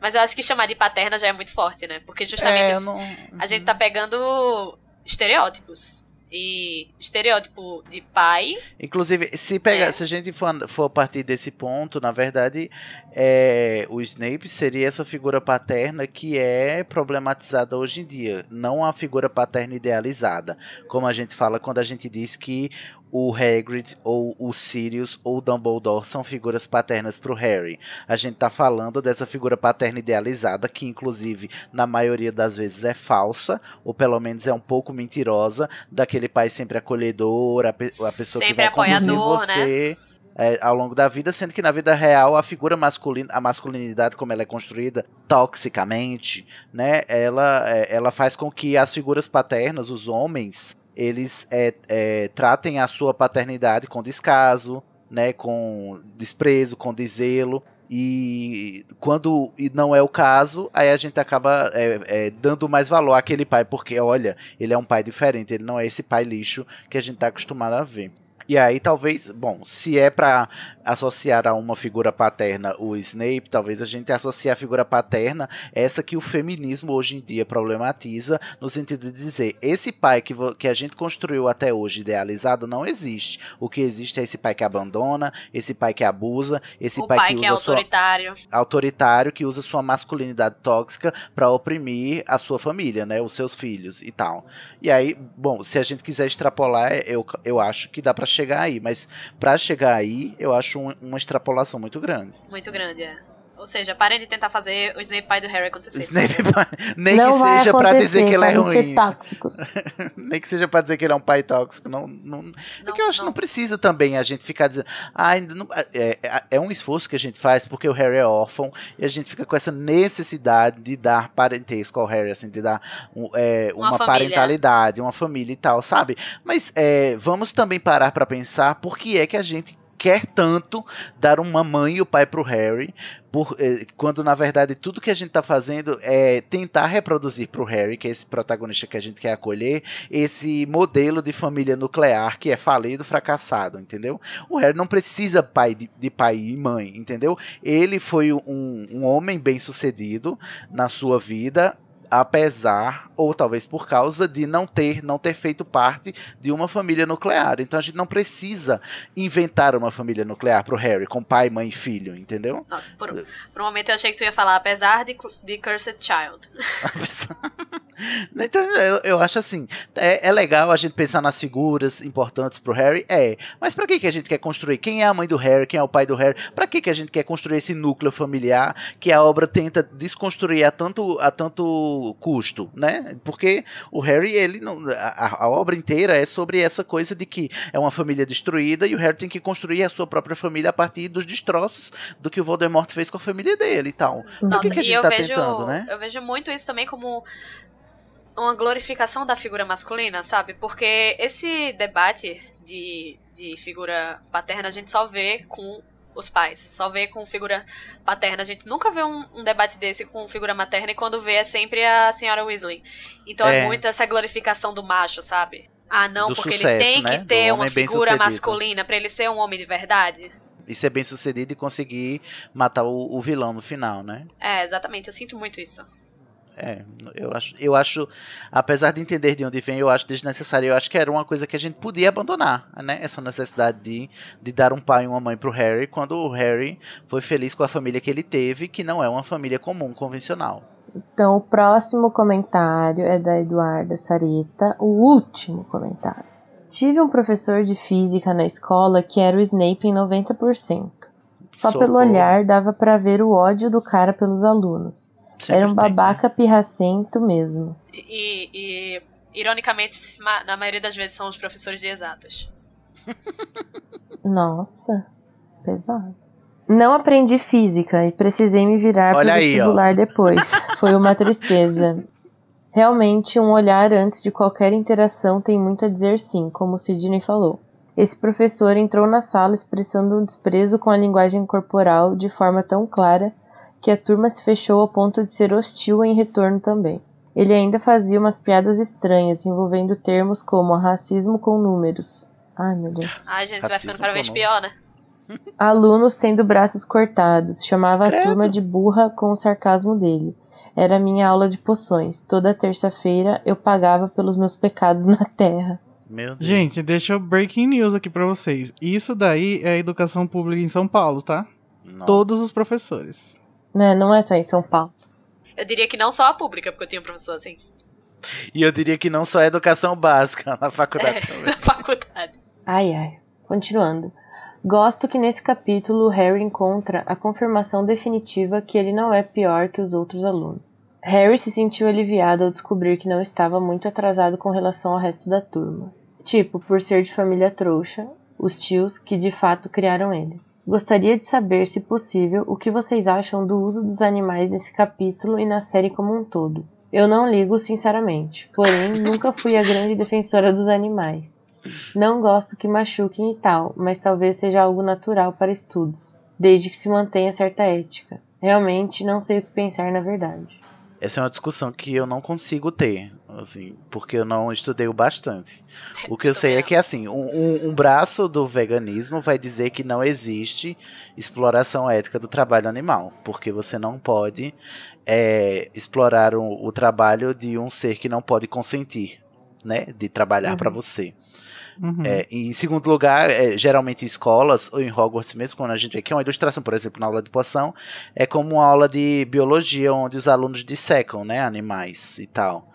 [SPEAKER 4] Mas eu acho que chamar de paterna já é muito forte, né? Porque justamente é, não... a gente tá pegando estereótipos. E estereótipo de pai.
[SPEAKER 3] Inclusive, se, pega, é. se a gente for, for partir desse ponto, na verdade, é, o Snape seria essa figura paterna que é problematizada hoje em dia, não a figura paterna idealizada, como a gente fala quando a gente diz que o Hagrid ou o Sirius ou o Dumbledore são figuras paternas para o Harry. A gente está falando dessa figura paterna idealizada que inclusive na maioria das vezes é falsa ou pelo menos é um pouco mentirosa, daquele pai sempre acolhedor, a, pe a pessoa sempre que vai apoiador, conduzir né? você. Né? é, ao longo da vida, sendo que na vida real a figura masculina, a masculinidade como ela é construída toxicamente, né, ela, é, ela faz com que as figuras paternas, os homens, eles é, é tratem a sua paternidade com descaso, né, com desprezo, com deselo, e quando não é o caso, aí a gente acaba é, é, dando mais valor àquele pai, porque olha, ele é um pai diferente, ele não é esse pai lixo que a gente está acostumado a ver. E aí talvez, bom, se é para associar a uma figura paterna o Snape, talvez a gente associe a figura paterna essa que o feminismo hoje em dia problematiza, no sentido de dizer, esse pai que, que a gente construiu até hoje idealizado não existe. O que existe é esse pai que abandona, esse pai que abusa, esse o pai, pai que, que é autoritário. Sua, autoritário que usa sua masculinidade tóxica para oprimir a sua família, né, os seus filhos e tal. E aí, bom, se a gente quiser extrapolar, eu, eu acho que dá para chegar chegar aí, mas para chegar aí, eu acho um, uma extrapolação muito grande.
[SPEAKER 4] Muito grande, é. Ou seja, parem de tentar fazer o Snape pai do Harry acontecer. Snape pai. Nem não que seja pra dizer que ele é ruim.
[SPEAKER 3] Nem que seja pra dizer que ele é um pai tóxico. Não, não, não porque é eu acho que não precisa também a gente ficar dizendo. Ah, não, é, é, é, um esforço que a gente faz porque o Harry é órfão e a gente fica com essa necessidade de dar parentesco ao Harry, assim, de dar um, é, uma, uma parentalidade, uma família e tal, sabe? Mas é, vamos também parar para pensar por que é que a gente quer tanto dar uma mãe e o pai pro Harry, por, eh, quando na verdade tudo que a gente está fazendo é tentar reproduzir para o Harry, que é esse protagonista que a gente quer acolher, esse modelo de família nuclear que é falido, fracassado, entendeu? O Harry não precisa pai de, de pai e mãe, entendeu? Ele foi um, um homem bem sucedido na sua vida, apesar ou talvez por causa de não ter, não ter feito parte de uma família nuclear. Então a gente não precisa inventar uma família nuclear pro Harry, com pai, mãe e filho, entendeu? Nossa, por, por
[SPEAKER 4] um momento eu achei que tu ia falar, apesar de, de Cursed Child.
[SPEAKER 3] então eu, eu acho assim, é, é legal a gente pensar nas figuras importantes pro Harry, é. Mas para que, que a gente quer construir? Quem é a mãe do Harry? Quem é o pai do Harry? Para que, que a gente quer construir esse núcleo familiar que a obra tenta desconstruir a tanto, a tanto custo, né? Porque o Harry, ele não, a, a, obra inteira é sobre essa coisa de que é uma família destruída e o Harry tem que construir a sua própria família a partir dos destroços do que o Voldemort fez com a família dele e tal. Nossa, que, que a gente tá vejo, tentando,
[SPEAKER 4] né? Eu vejo muito isso também como uma glorificação da figura masculina, sabe? Porque esse debate de, de figura paterna a gente só vê com os pais. Só vê com figura paterna. A gente nunca vê um, um, debate desse com figura materna e quando vê é sempre a senhora Weasley. Então é, é muito essa glorificação do macho, sabe? Ah, não, do porque sucesso, ele tem né? que ter uma figura masculina para ele ser um homem de verdade.
[SPEAKER 3] E ser é bem sucedido e conseguir matar o, o vilão no final, né?
[SPEAKER 4] É, exatamente. Eu sinto muito
[SPEAKER 3] isso. É, eu acho, eu acho, apesar de entender de onde vem, eu acho desnecessário. Eu acho que era uma coisa que a gente podia abandonar, né? Essa necessidade de, de dar um pai e uma mãe pro Harry, quando o Harry foi feliz com a família que ele teve, que não é uma família comum, convencional.
[SPEAKER 2] Então, o próximo comentário é da Eduarda Sarita, o último comentário. Tive um professor de física na escola que era o Snape em 90%. Só Socorro. pelo olhar dava para ver o ódio do cara pelos alunos. Sempre Era um babaca tem, né? pirracento mesmo.
[SPEAKER 4] E, e, ironicamente, na maioria das vezes são os professores de exatas.
[SPEAKER 2] Nossa, pesado. Não aprendi física e precisei me virar para o vestibular depois. Foi uma tristeza. Realmente, um olhar antes de qualquer interação tem muito a dizer sim, como o Sidney falou. Esse professor entrou na sala expressando um desprezo com a linguagem corporal de forma tão clara que a turma se fechou ao ponto de ser hostil em retorno também. Ele ainda fazia umas piadas estranhas envolvendo termos como racismo com números. Ai, meu Deus.
[SPEAKER 4] Ai, gente, você vai ficando cada vez pior, né?
[SPEAKER 2] Alunos tendo braços cortados. Chamava Credo. a turma de burra com o sarcasmo dele. Era minha aula de poções. Toda terça-feira eu pagava pelos meus pecados na terra.
[SPEAKER 1] Meu Deus. Gente, deixa o breaking news aqui para vocês. Isso daí é educação pública em São Paulo, tá? Nossa. Todos os professores. Não, né, não é só em São Paulo.
[SPEAKER 4] Eu diria que não só a pública, porque eu tenho um professor assim.
[SPEAKER 1] E eu diria que não só a educação básica,
[SPEAKER 3] na faculdade é, também. Na faculdade.
[SPEAKER 2] Ai, ai. Continuando. Gosto que nesse capítulo Harry encontra a confirmação definitiva que ele não é pior que os outros alunos. Harry se sentiu aliviado ao descobrir que não estava muito atrasado com relação ao resto da turma. Tipo, por ser de família trouxa, os tios que de fato criaram ele. Gostaria de saber, se possível, o que vocês acham do uso dos animais nesse capítulo e na série como um todo. Eu não ligo, sinceramente. Porém, nunca fui a grande defensora dos animais. Não gosto que machuquem e tal, mas talvez seja algo natural para estudos, desde que se mantenha certa ética. Realmente não sei o que pensar na verdade.
[SPEAKER 3] Essa é uma discussão que eu não consigo ter, assim, porque eu não estudei o bastante. O que eu sei é que, assim, um, um braço do veganismo vai dizer que não existe exploração ética do trabalho animal, porque você não pode é, explorar o, o trabalho de um ser que não pode consentir, né, de trabalhar uhum. para você. Uhum. É, em segundo lugar, é, geralmente em escolas ou em Hogwarts mesmo, quando a gente vê que é uma ilustração, por exemplo, na aula de poção, é como uma aula de biologia, onde os alunos dissecam né, animais e tal.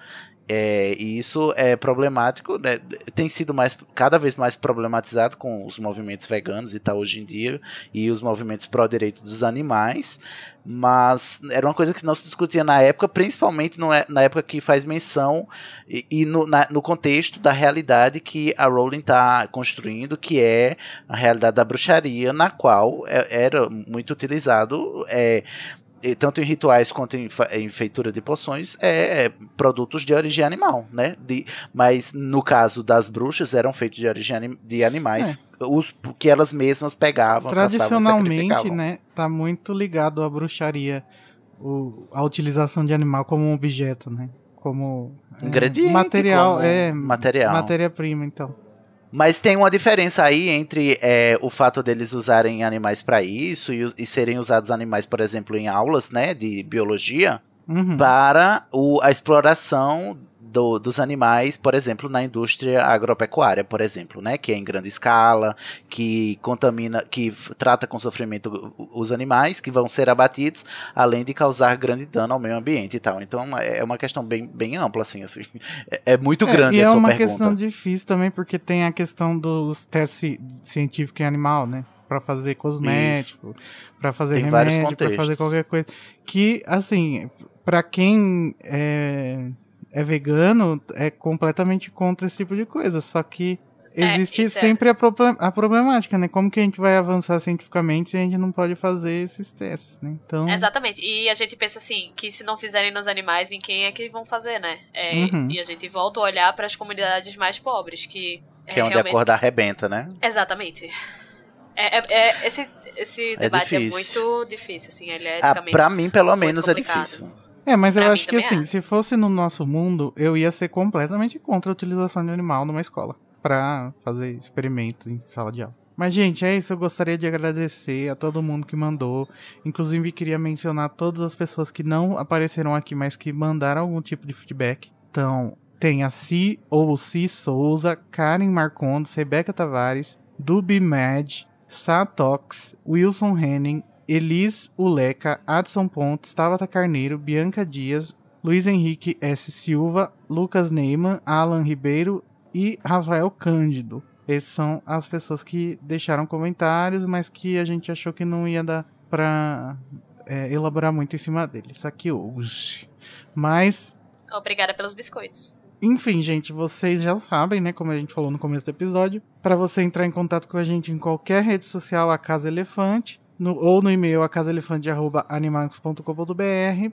[SPEAKER 3] É, e isso é problemático, né? tem sido mais, cada vez mais problematizado com os movimentos veganos e tal hoje em dia, e os movimentos pró-direito dos animais, mas era uma coisa que não se discutia na época, principalmente no, é, na época que faz menção e, e no, na, no, contexto da realidade que a Rowling está construindo, que é a realidade da bruxaria, na qual é, era muito utilizado é, tanto em rituais quanto em, em feitura de poções, é, é, produtos de origem animal, né? De, mas no caso das bruxas, eram feitos de origem anim, de animais. É. Os que elas mesmas pegavam. Tradicionalmente,
[SPEAKER 1] né? Tá muito ligado à bruxaria. O, a utilização de animal como um objeto, né? Como. É, material, como é. Material. Matéria-prima, então.
[SPEAKER 3] Mas tem uma diferença aí entre é, o fato deles usarem animais para isso e, e, serem usados animais, por exemplo, em aulas, né, de biologia, uhum. para o, a exploração do, dos animais, por exemplo, na indústria agropecuária, por exemplo, né, que é em grande escala, que contamina, que trata com sofrimento os animais que vão ser abatidos, além de causar grande dano ao meio ambiente e tal. Então é, é uma questão bem, bem ampla, assim, assim. É, é muito é, grande é, e é uma pergunta. questão
[SPEAKER 1] difícil também, porque tem a questão dos testes científicos em animal, né? para fazer cosmético, para fazer Tem remédio, para fazer qualquer coisa. Que, assim, para quem é, é vegano é completamente contra esse tipo de coisa. Só que é, existe é, sempre é. a, problem a problemática, né? Como que a gente vai avançar cientificamente se a gente não pode fazer esses testes, né? Então...
[SPEAKER 4] Exatamente. E a gente pensa assim, que se não fizerem nos animais, em quem é que vão fazer, né? É, uhum. E a gente volta a olhar para as comunidades mais pobres, que... É que é, onde realmente... a corda
[SPEAKER 3] arrebenta, né?
[SPEAKER 4] Exatamente. É, é esse, esse debate é, muito difícil, assim. Ele é ah, pra mim, pelo menos, complicado. é difícil.
[SPEAKER 1] É, mas eu acho que assim, é. se fosse no nosso mundo, eu ia ser completamente contra a utilização de animal numa escola para fazer experimento em sala de aula. Mas, gente, é isso. Eu gostaria de agradecer a todo mundo que mandou. Inclusive, queria mencionar todas as pessoas que não apareceram aqui, mas que mandaram algum tipo de feedback. Então, tem a Si ou Si Souza, Karen Marcondes, Rebeca Tavares, Dubi Mad, Satox, Wilson Henning, Elis Uleca, Adson Pontes, Tabata Carneiro, Bianca Dias, Luiz Henrique S. Silva, Lucas Neyman, Alan Ribeiro e Rafael Cândido. Essas são as pessoas que deixaram comentários, mas que a gente achou que não ia dar pra é, elaborar muito em cima deles aqui hoje. Mas.
[SPEAKER 4] Obrigada pelos biscoitos.
[SPEAKER 1] Enfim, gente, vocês já sabem, né? Como a gente falou no começo do episódio, para você entrar em contato com a gente em qualquer rede social, a Casa Elefante no, ou no e-mail a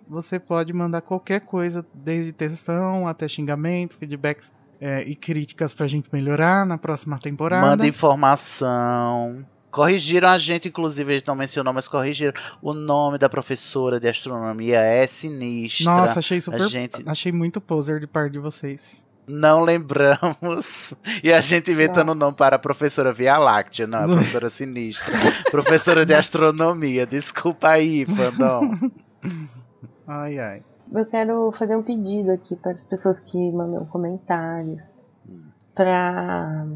[SPEAKER 1] Você pode mandar qualquer coisa, desde textão até xingamento, feedbacks é, e críticas pra gente melhorar na próxima temporada. Manda
[SPEAKER 3] informação. Corrigiram a gente, inclusive, a gente não mencionou, mas corrigiram. O nome da professora de astronomia é sinistra. Nossa, achei super.
[SPEAKER 1] Gente... Achei muito poser de par de vocês não lembramos.
[SPEAKER 3] E a gente inventando o nome para a professora Via Láctea, não, a professora sinistra. professora de astronomia, desculpa aí, fandom.
[SPEAKER 1] Ai, ai.
[SPEAKER 2] Eu quero fazer um pedido aqui para as pessoas que mandam comentários. Para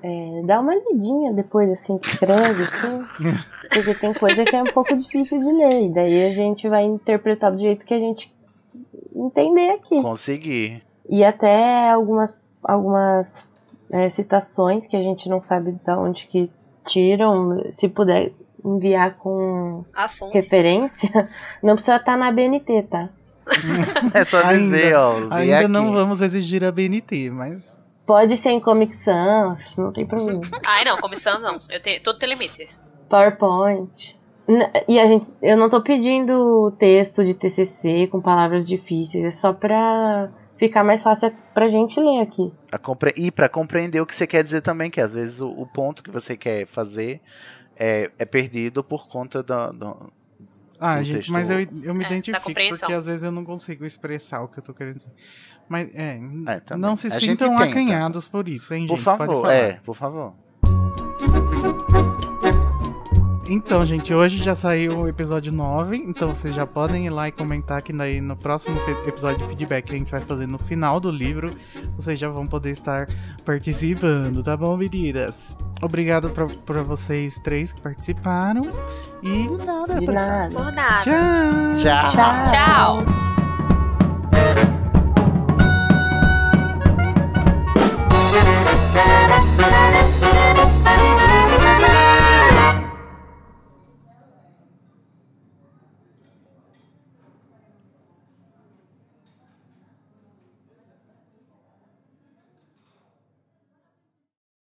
[SPEAKER 2] é, dá uma lidinha depois, assim, que escreve, assim, porque tem coisa que é um pouco difícil de ler, e daí a gente vai interpretar do jeito que a gente entender aqui.
[SPEAKER 3] Conseguir
[SPEAKER 2] e até algumas, algumas é, citações que a gente não sabe de onde que tiram, se puder enviar com referência, não precisa estar tá na BNT, tá?
[SPEAKER 1] é só dizer, ainda, ó. Ainda aqui. não vamos exigir a BNT, mas. Pode ser em Comic Sans, não tem problema.
[SPEAKER 4] Ai, não, Comic Sans não. Eu tenho, todo tem limite.
[SPEAKER 2] PowerPoint. E a gente, eu não tô pedindo texto de TCC com palavras difíceis, é só pra ficar mais fácil é pra gente ler aqui.
[SPEAKER 3] E para compreender o que você quer dizer também, que às vezes o, o ponto que você quer fazer é, é perdido por conta da, da
[SPEAKER 1] ah, gente, texto. mas eu, eu me é, identifico, porque às vezes eu não consigo expressar o que eu tô querendo dizer. Mas, é, é não se a sintam acanhados por isso, hein, por gente? Favor, por favor, é, por favor. Então, gente, hoje já saiu o episódio 9, então vocês já podem ir lá e comentar que daí no próximo episódio de feedback que a gente vai fazer no final do livro, vocês já vão poder estar participando, tá bom, meninas? Obrigado pra, pra vocês três que participaram.
[SPEAKER 4] E nada, de nada. Por nada. Tchau. Tchau. Tchau.
[SPEAKER 1] Tchau.